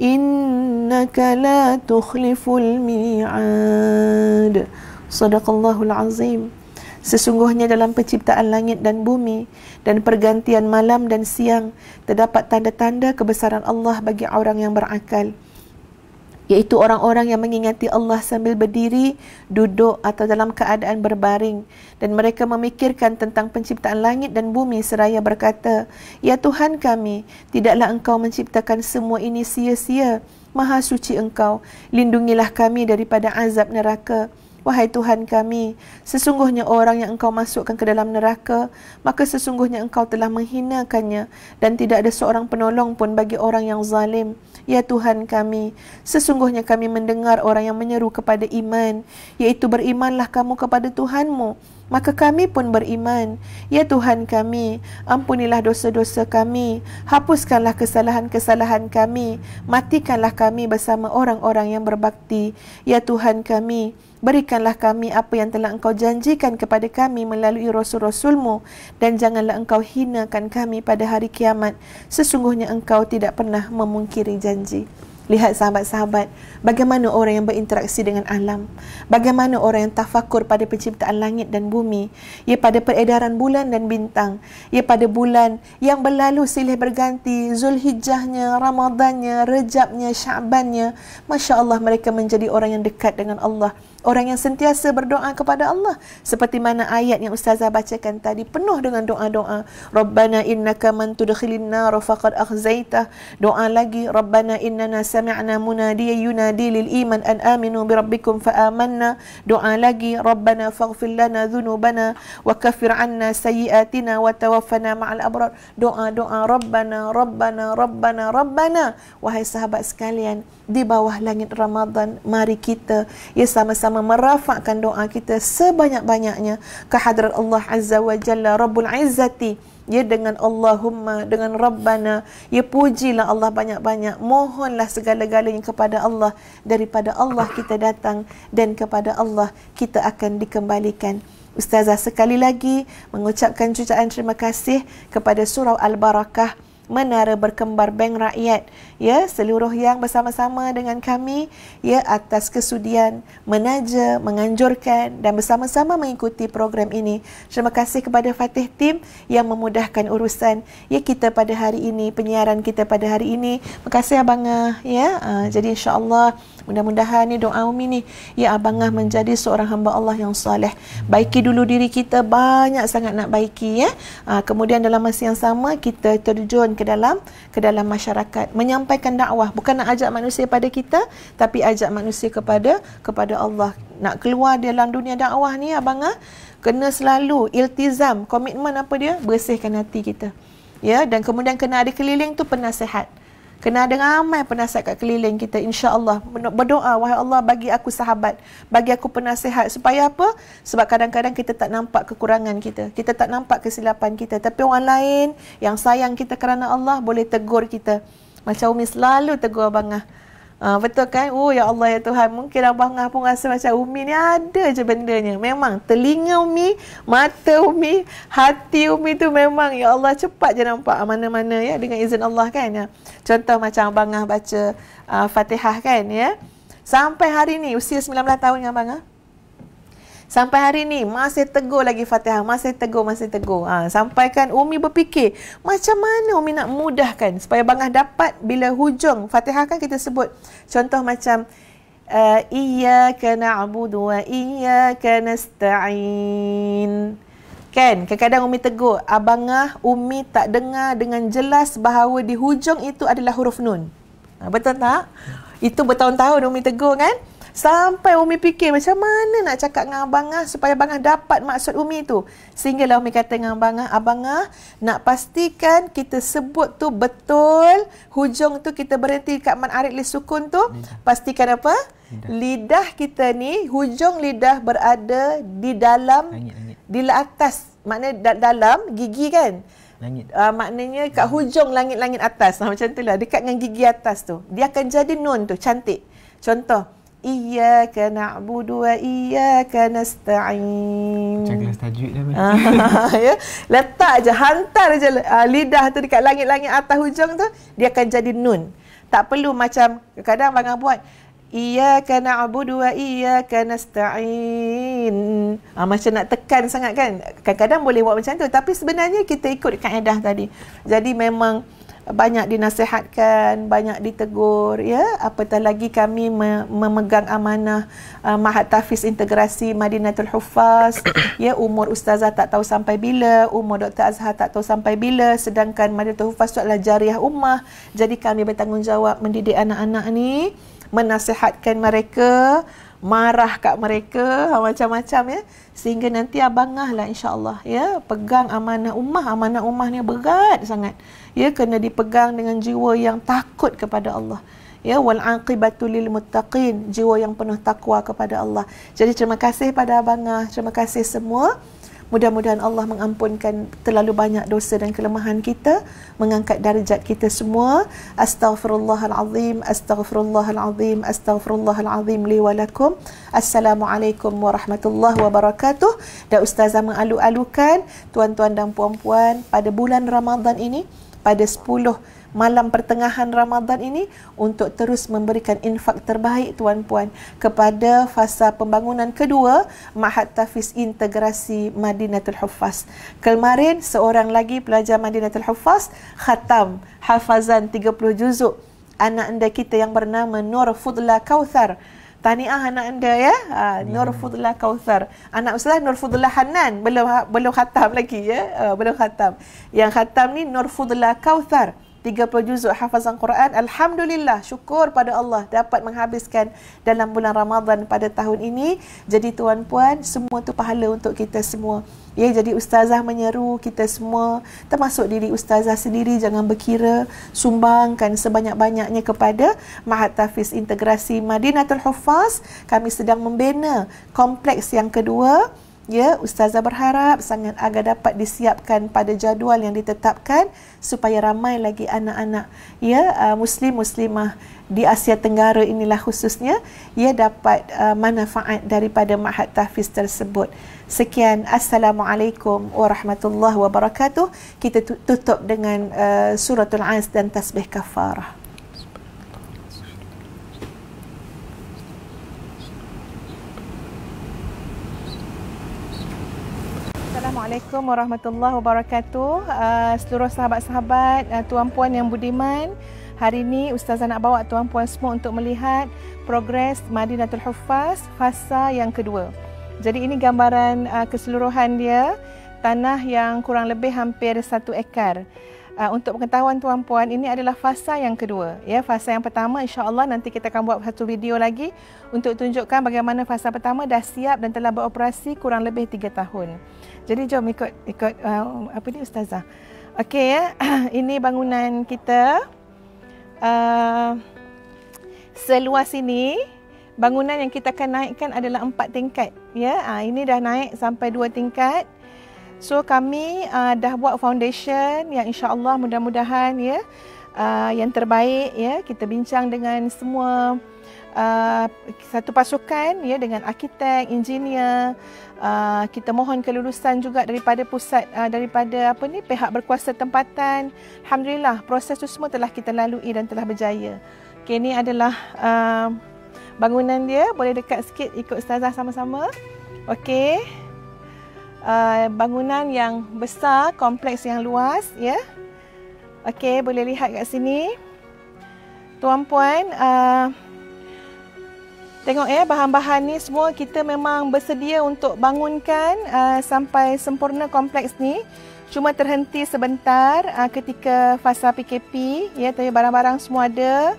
إنك لا تخلف الميعاد صدق الله العظيم Sesungguhnya dalam penciptaan langit dan bumi dan pergantian malam dan siang terdapat tanda-tanda kebesaran Allah bagi orang yang berakal iaitu orang-orang yang mengingati Allah sambil berdiri, duduk atau dalam keadaan berbaring dan mereka memikirkan tentang penciptaan langit dan bumi seraya berkata, "Ya Tuhan kami, tidaklah Engkau menciptakan semua ini sia-sia. Maha suci Engkau, lindungilah kami daripada azab neraka." Wahai Tuhan kami, sesungguhnya orang yang engkau masukkan ke dalam neraka, maka sesungguhnya engkau telah menghinakannya dan tidak ada seorang penolong pun bagi orang yang zalim. Ya Tuhan kami, sesungguhnya kami mendengar orang yang menyeru kepada iman, yaitu berimanlah kamu kepada Tuhanmu, maka kami pun beriman. Ya Tuhan kami, ampunilah dosa-dosa kami, hapuskanlah kesalahan-kesalahan kami, matikanlah kami bersama orang-orang yang berbakti. Ya Tuhan kami, berikanlah kami apa yang telah engkau janjikan kepada kami melalui rasul-rasulmu dan janganlah engkau hinakan kami pada hari kiamat sesungguhnya engkau tidak pernah memungkiri janji Lihat sahabat-sahabat, bagaimana orang yang berinteraksi dengan alam, bagaimana orang yang tafakur pada penciptaan langit dan bumi, ia pada peredaran bulan dan bintang, ia pada bulan yang berlalu silih berganti, Zulhijjahnya, Ramadannya, Rejabnya, Syabannya, Masya Allah mereka menjadi orang yang dekat dengan Allah orang yang sentiasa berdoa kepada Allah seperti mana ayat yang ustazah bacakan tadi penuh dengan doa-doa rabbana innaka man tudkhilin nar faqad doa lagi rabbana innana sami'na munadiy yunadi lil iman an aminu bi rabbikum fa amanna doa lagi rabbana faghfir lana dhunubana wa kafir 'anna sayyi'atina wa tawaffana ma'al abrar doa-doa rabbana rabbana rabbana rabbana wahai sahabat sekalian di bawah langit Ramadan mari kita ya sama-sama sama-sama merafakkan doa kita sebanyak-banyaknya ke hadrat Allah Azza wa Jalla Rabbul Izzati Ya dengan Allahumma dengan Rabbana ya pujilah Allah banyak-banyak mohonlah segala-galanya kepada Allah daripada Allah kita datang dan kepada Allah kita akan dikembalikan Ustazah sekali lagi mengucapkan jutaan terima kasih kepada surau Al-Barakah Menara Berkembar Bank Rakyat ya seluruh yang bersama-sama dengan kami ya atas kesudian menaja menganjurkan dan bersama-sama mengikuti program ini terima kasih kepada Fatih Tim yang memudahkan urusan ya kita pada hari ini penyiaran kita pada hari ini terima kasih abang ya uh, jadi insya Allah Mudah-mudahan ni doa Umi ni Ya Abangah menjadi seorang hamba Allah yang soleh Baiki dulu diri kita Banyak sangat nak baiki ya ha, Kemudian dalam masa yang sama Kita terjun ke dalam ke dalam masyarakat Menyampaikan dakwah Bukan nak ajak manusia pada kita Tapi ajak manusia kepada kepada Allah Nak keluar dalam dunia dakwah ni Abangah Kena selalu iltizam Komitmen apa dia Bersihkan hati kita Ya, dan kemudian kena ada keliling tu penasehat. Kena ada ramai penasihat kat keliling kita insya-Allah. Berdoa wahai Allah bagi aku sahabat, bagi aku penasihat supaya apa? Sebab kadang-kadang kita tak nampak kekurangan kita, kita tak nampak kesilapan kita, tapi orang lain yang sayang kita kerana Allah boleh tegur kita. Macam Umi selalu tegur abangah. Ha, betul kan? Oh ya Allah ya Tuhan. Mungkin Abah Ngah pun rasa macam Umi ni ada je bendanya. Memang telinga Umi, mata Umi, hati Umi tu memang ya Allah cepat je nampak mana-mana ya dengan izin Allah kan. Ya. Contoh macam Abah Ngah baca uh, Fatihah kan ya. Sampai hari ni usia 19 tahun dengan Abah Ngah. Sampai hari ni masih tegur lagi Fatihah, masih tegur, masih tegur. Ha, sampai kan Umi berfikir, macam mana Umi nak mudahkan supaya bangah dapat bila hujung Fatihah kan kita sebut. Contoh macam eh, iya kena abu dua iya kena stain Kan, kadang-kadang Umi tegur, abangah Umi tak dengar dengan jelas bahawa di hujung itu adalah huruf nun. Ha, betul tak? Itu bertahun-tahun Umi tegur kan? Sampai Umi fikir macam mana nak cakap dengan Abangah supaya Abangah dapat maksud Umi tu. Sehinggalah Umi kata dengan Abangah, Abangah nak pastikan kita sebut tu betul. Hujung tu kita berhenti dekat Man Arik Lis Sukun tu. Pastikan apa? Lidah kita ni, hujung lidah berada di dalam, di atas. Maknanya dalam gigi kan? Uh, maknanya kat hujung langit-langit atas. Nah, macam itulah. Dekat dengan gigi atas tu. Dia akan jadi nun tu. Cantik. Contoh. Iyaka na'budu wa iyaka nasta'in. Macam kelas tajwid dah. ya? Letak je, hantar je uh, lidah tu dekat langit-langit atas hujung tu, dia akan jadi nun. Tak perlu macam kadang-kadang bangang buat, Iyaka na'budu wa iyaka nasta'in. Ah, macam nak tekan sangat kan. Kadang-kadang boleh buat macam tu. Tapi sebenarnya kita ikut kaedah tadi. Jadi memang banyak dinasihatkan, banyak ditegur ya. Apatah lagi kami me- memegang amanah uh, Mahat Tafiz Integrasi Madinatul Hufaz. ya umur ustazah tak tahu sampai bila, umur Dr Azhar tak tahu sampai bila sedangkan Madinatul Hufaz tu adalah jariah ummah. Jadi kami bertanggungjawab mendidik anak-anak ni, menasihatkan mereka, marah kat mereka macam-macam ya sehingga nanti abangah lah insyaallah ya pegang amanah ummah amanah ummah ni berat sangat ya kena dipegang dengan jiwa yang takut kepada Allah ya wal aqibatu lil muttaqin jiwa yang penuh takwa kepada Allah jadi terima kasih pada abang terima kasih semua Mudah-mudahan Allah mengampunkan terlalu banyak dosa dan kelemahan kita, mengangkat darjat kita semua. Astaghfirullahalazim, astaghfirullahalazim, astaghfirullahalazim li wa lakum. Assalamualaikum warahmatullahi wabarakatuh. Dan ustazah mengalu-alukan tuan-tuan dan puan-puan pada bulan Ramadan ini, pada 10 malam pertengahan Ramadan ini untuk terus memberikan infak terbaik tuan-puan kepada fasa pembangunan kedua Mahat Tafiz Integrasi Madinatul Hufaz. Kemarin seorang lagi pelajar Madinatul Hufaz khatam hafazan 30 juzuk anak anda kita yang bernama Nur Fudla Kauthar Tahniah anak anda ya. Uh, ya. Nur Kauthar. Anak ustazah Nur Hanan. Belum belum khatam lagi ya. Uh, belum khatam. Yang khatam ni Nur Fudlah Kauthar. 30 juzuk hafazan Quran. Alhamdulillah, syukur pada Allah dapat menghabiskan dalam bulan Ramadan pada tahun ini. Jadi tuan-puan, semua tu pahala untuk kita semua. Ya, jadi ustazah menyeru kita semua, termasuk diri ustazah sendiri jangan berkira sumbangkan sebanyak-banyaknya kepada Mahat Tafiz Integrasi Madinatul Hufaz. Kami sedang membina kompleks yang kedua. Ya, ustazah berharap sangat agar dapat disiapkan pada jadual yang ditetapkan supaya ramai lagi anak-anak ya uh, muslim muslimah di Asia Tenggara inilah khususnya ia dapat uh, manfaat daripada mahad tahfiz tersebut. Sekian assalamualaikum warahmatullahi wabarakatuh. Kita tutup dengan uh, suratul ans dan tasbih kafarah. Assalamualaikum warahmatullahi wabarakatuh. Uh, seluruh sahabat-sahabat, uh, tuan puan yang budiman. Hari ini ustazah nak bawa tuan puan semua untuk melihat progres Madinatul Hufaz fasa yang kedua. Jadi ini gambaran uh, keseluruhan dia tanah yang kurang lebih hampir satu ekar. Uh, untuk pengetahuan tuan puan ini adalah fasa yang kedua. Ya, fasa yang pertama insya-Allah nanti kita akan buat satu video lagi untuk tunjukkan bagaimana fasa pertama dah siap dan telah beroperasi kurang lebih tiga tahun. Jadi jom ikut ikut uh, apa ni ustazah. Okey ya. ini bangunan kita. Uh, seluas ini bangunan yang kita akan naikkan adalah empat tingkat. Ya, uh, ini dah naik sampai dua tingkat. So kami uh, dah buat foundation yang insya-Allah mudah-mudahan ya uh, yang terbaik ya kita bincang dengan semua uh, satu pasukan ya dengan arkitek, engineer, uh, kita mohon kelulusan juga daripada pusat uh, daripada apa ni pihak berkuasa tempatan. Alhamdulillah proses itu semua telah kita lalui dan telah berjaya. Okey ni adalah uh, bangunan dia boleh dekat sikit ikut ustazah sama-sama. Okey. Uh, bangunan yang besar, kompleks yang luas ya. Yeah. Okey, boleh lihat kat sini. Tuan puan, uh, Tengok ya, bahan-bahan ni semua kita memang bersedia untuk bangunkan uh, sampai sempurna kompleks ni. Cuma terhenti sebentar uh, ketika fasa PKP. Ya, tapi barang-barang semua ada.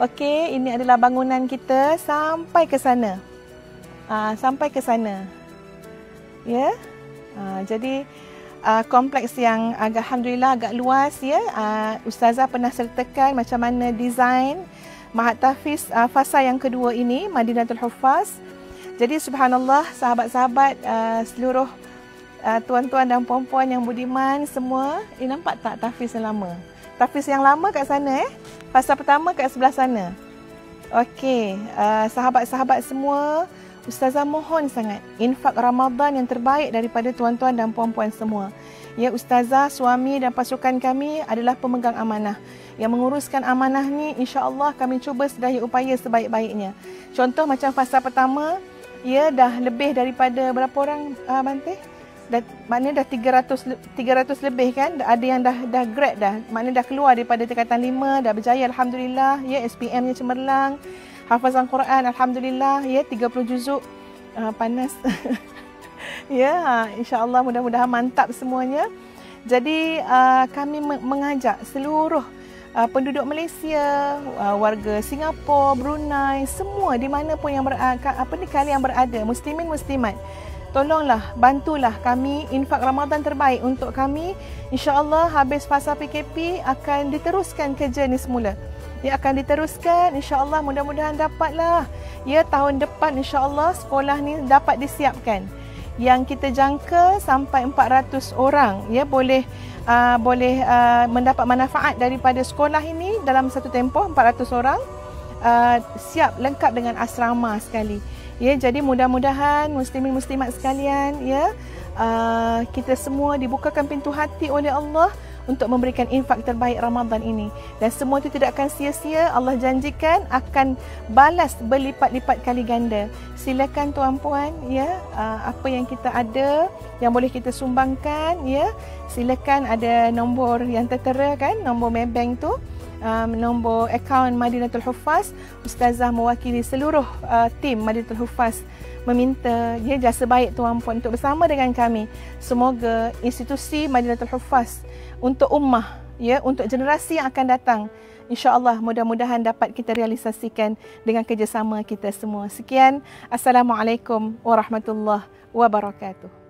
Okey, ini adalah bangunan kita sampai ke sana. Uh, sampai ke sana. Ya, yeah? uh, jadi uh, kompleks yang agak, Alhamdulillah agak luas ya. Yeah? Uh, Ustazah pernah sertakan macam mana desain. Mahat Tafiz uh, fasa yang kedua ini Madinatul Hufaz. Jadi subhanallah sahabat-sahabat uh, seluruh uh, tuan-tuan dan puan-puan yang budiman semua, eh, nampak tak tafiz yang lama? Tafiz yang lama kat sana eh. Fasa pertama kat sebelah sana. Okey, uh, sahabat-sahabat semua, ustazah mohon sangat infak Ramadan yang terbaik daripada tuan-tuan dan puan-puan semua. Ya ustazah, suami dan pasukan kami adalah pemegang amanah. Yang menguruskan amanah ni insya-Allah kami cuba sedaya upaya sebaik-baiknya. Contoh macam fasa pertama, ya dah lebih daripada berapa orang uh, ah, bantih? Dah, maknanya dah 300 300 lebih kan ada yang dah dah grad dah maknanya dah keluar daripada tingkatan 5 dah berjaya alhamdulillah ya SPM nya cemerlang hafazan Quran alhamdulillah ya 30 juzuk uh, panas ya insyaallah mudah-mudahan mantap semuanya jadi uh, kami mengajak seluruh uh, penduduk Malaysia uh, warga Singapura Brunei semua di mana pun yang ber, apa ni kalian yang berada muslimin muslimat tolonglah bantulah kami infak Ramadan terbaik untuk kami insyaallah habis fasa PKP akan diteruskan kerja ni semula ia akan diteruskan insyaallah mudah-mudahan dapatlah ya tahun depan insyaallah sekolah ni dapat disiapkan yang kita jangka sampai 400 orang ya boleh uh, boleh uh, mendapat manfaat daripada sekolah ini dalam satu tempoh 400 orang uh, siap lengkap dengan asrama sekali ya jadi mudah-mudahan muslimin muslimat sekalian ya uh, kita semua dibukakan pintu hati oleh Allah untuk memberikan infak terbaik Ramadan ini dan semua itu tidak akan sia-sia Allah janjikan akan balas berlipat-lipat kali ganda silakan tuan puan ya uh, apa yang kita ada yang boleh kita sumbangkan ya silakan ada nombor yang tertera kan nombor Maybank tu Um, nombor akaun Madinatul Hufaz Ustazah mewakili seluruh uh, tim Madinatul Hufaz meminta ya, jasa baik Tuan Puan untuk bersama dengan kami semoga institusi Madinatul Hufaz untuk ummah ya untuk generasi yang akan datang insyaallah mudah-mudahan dapat kita realisasikan dengan kerjasama kita semua sekian assalamualaikum warahmatullahi wabarakatuh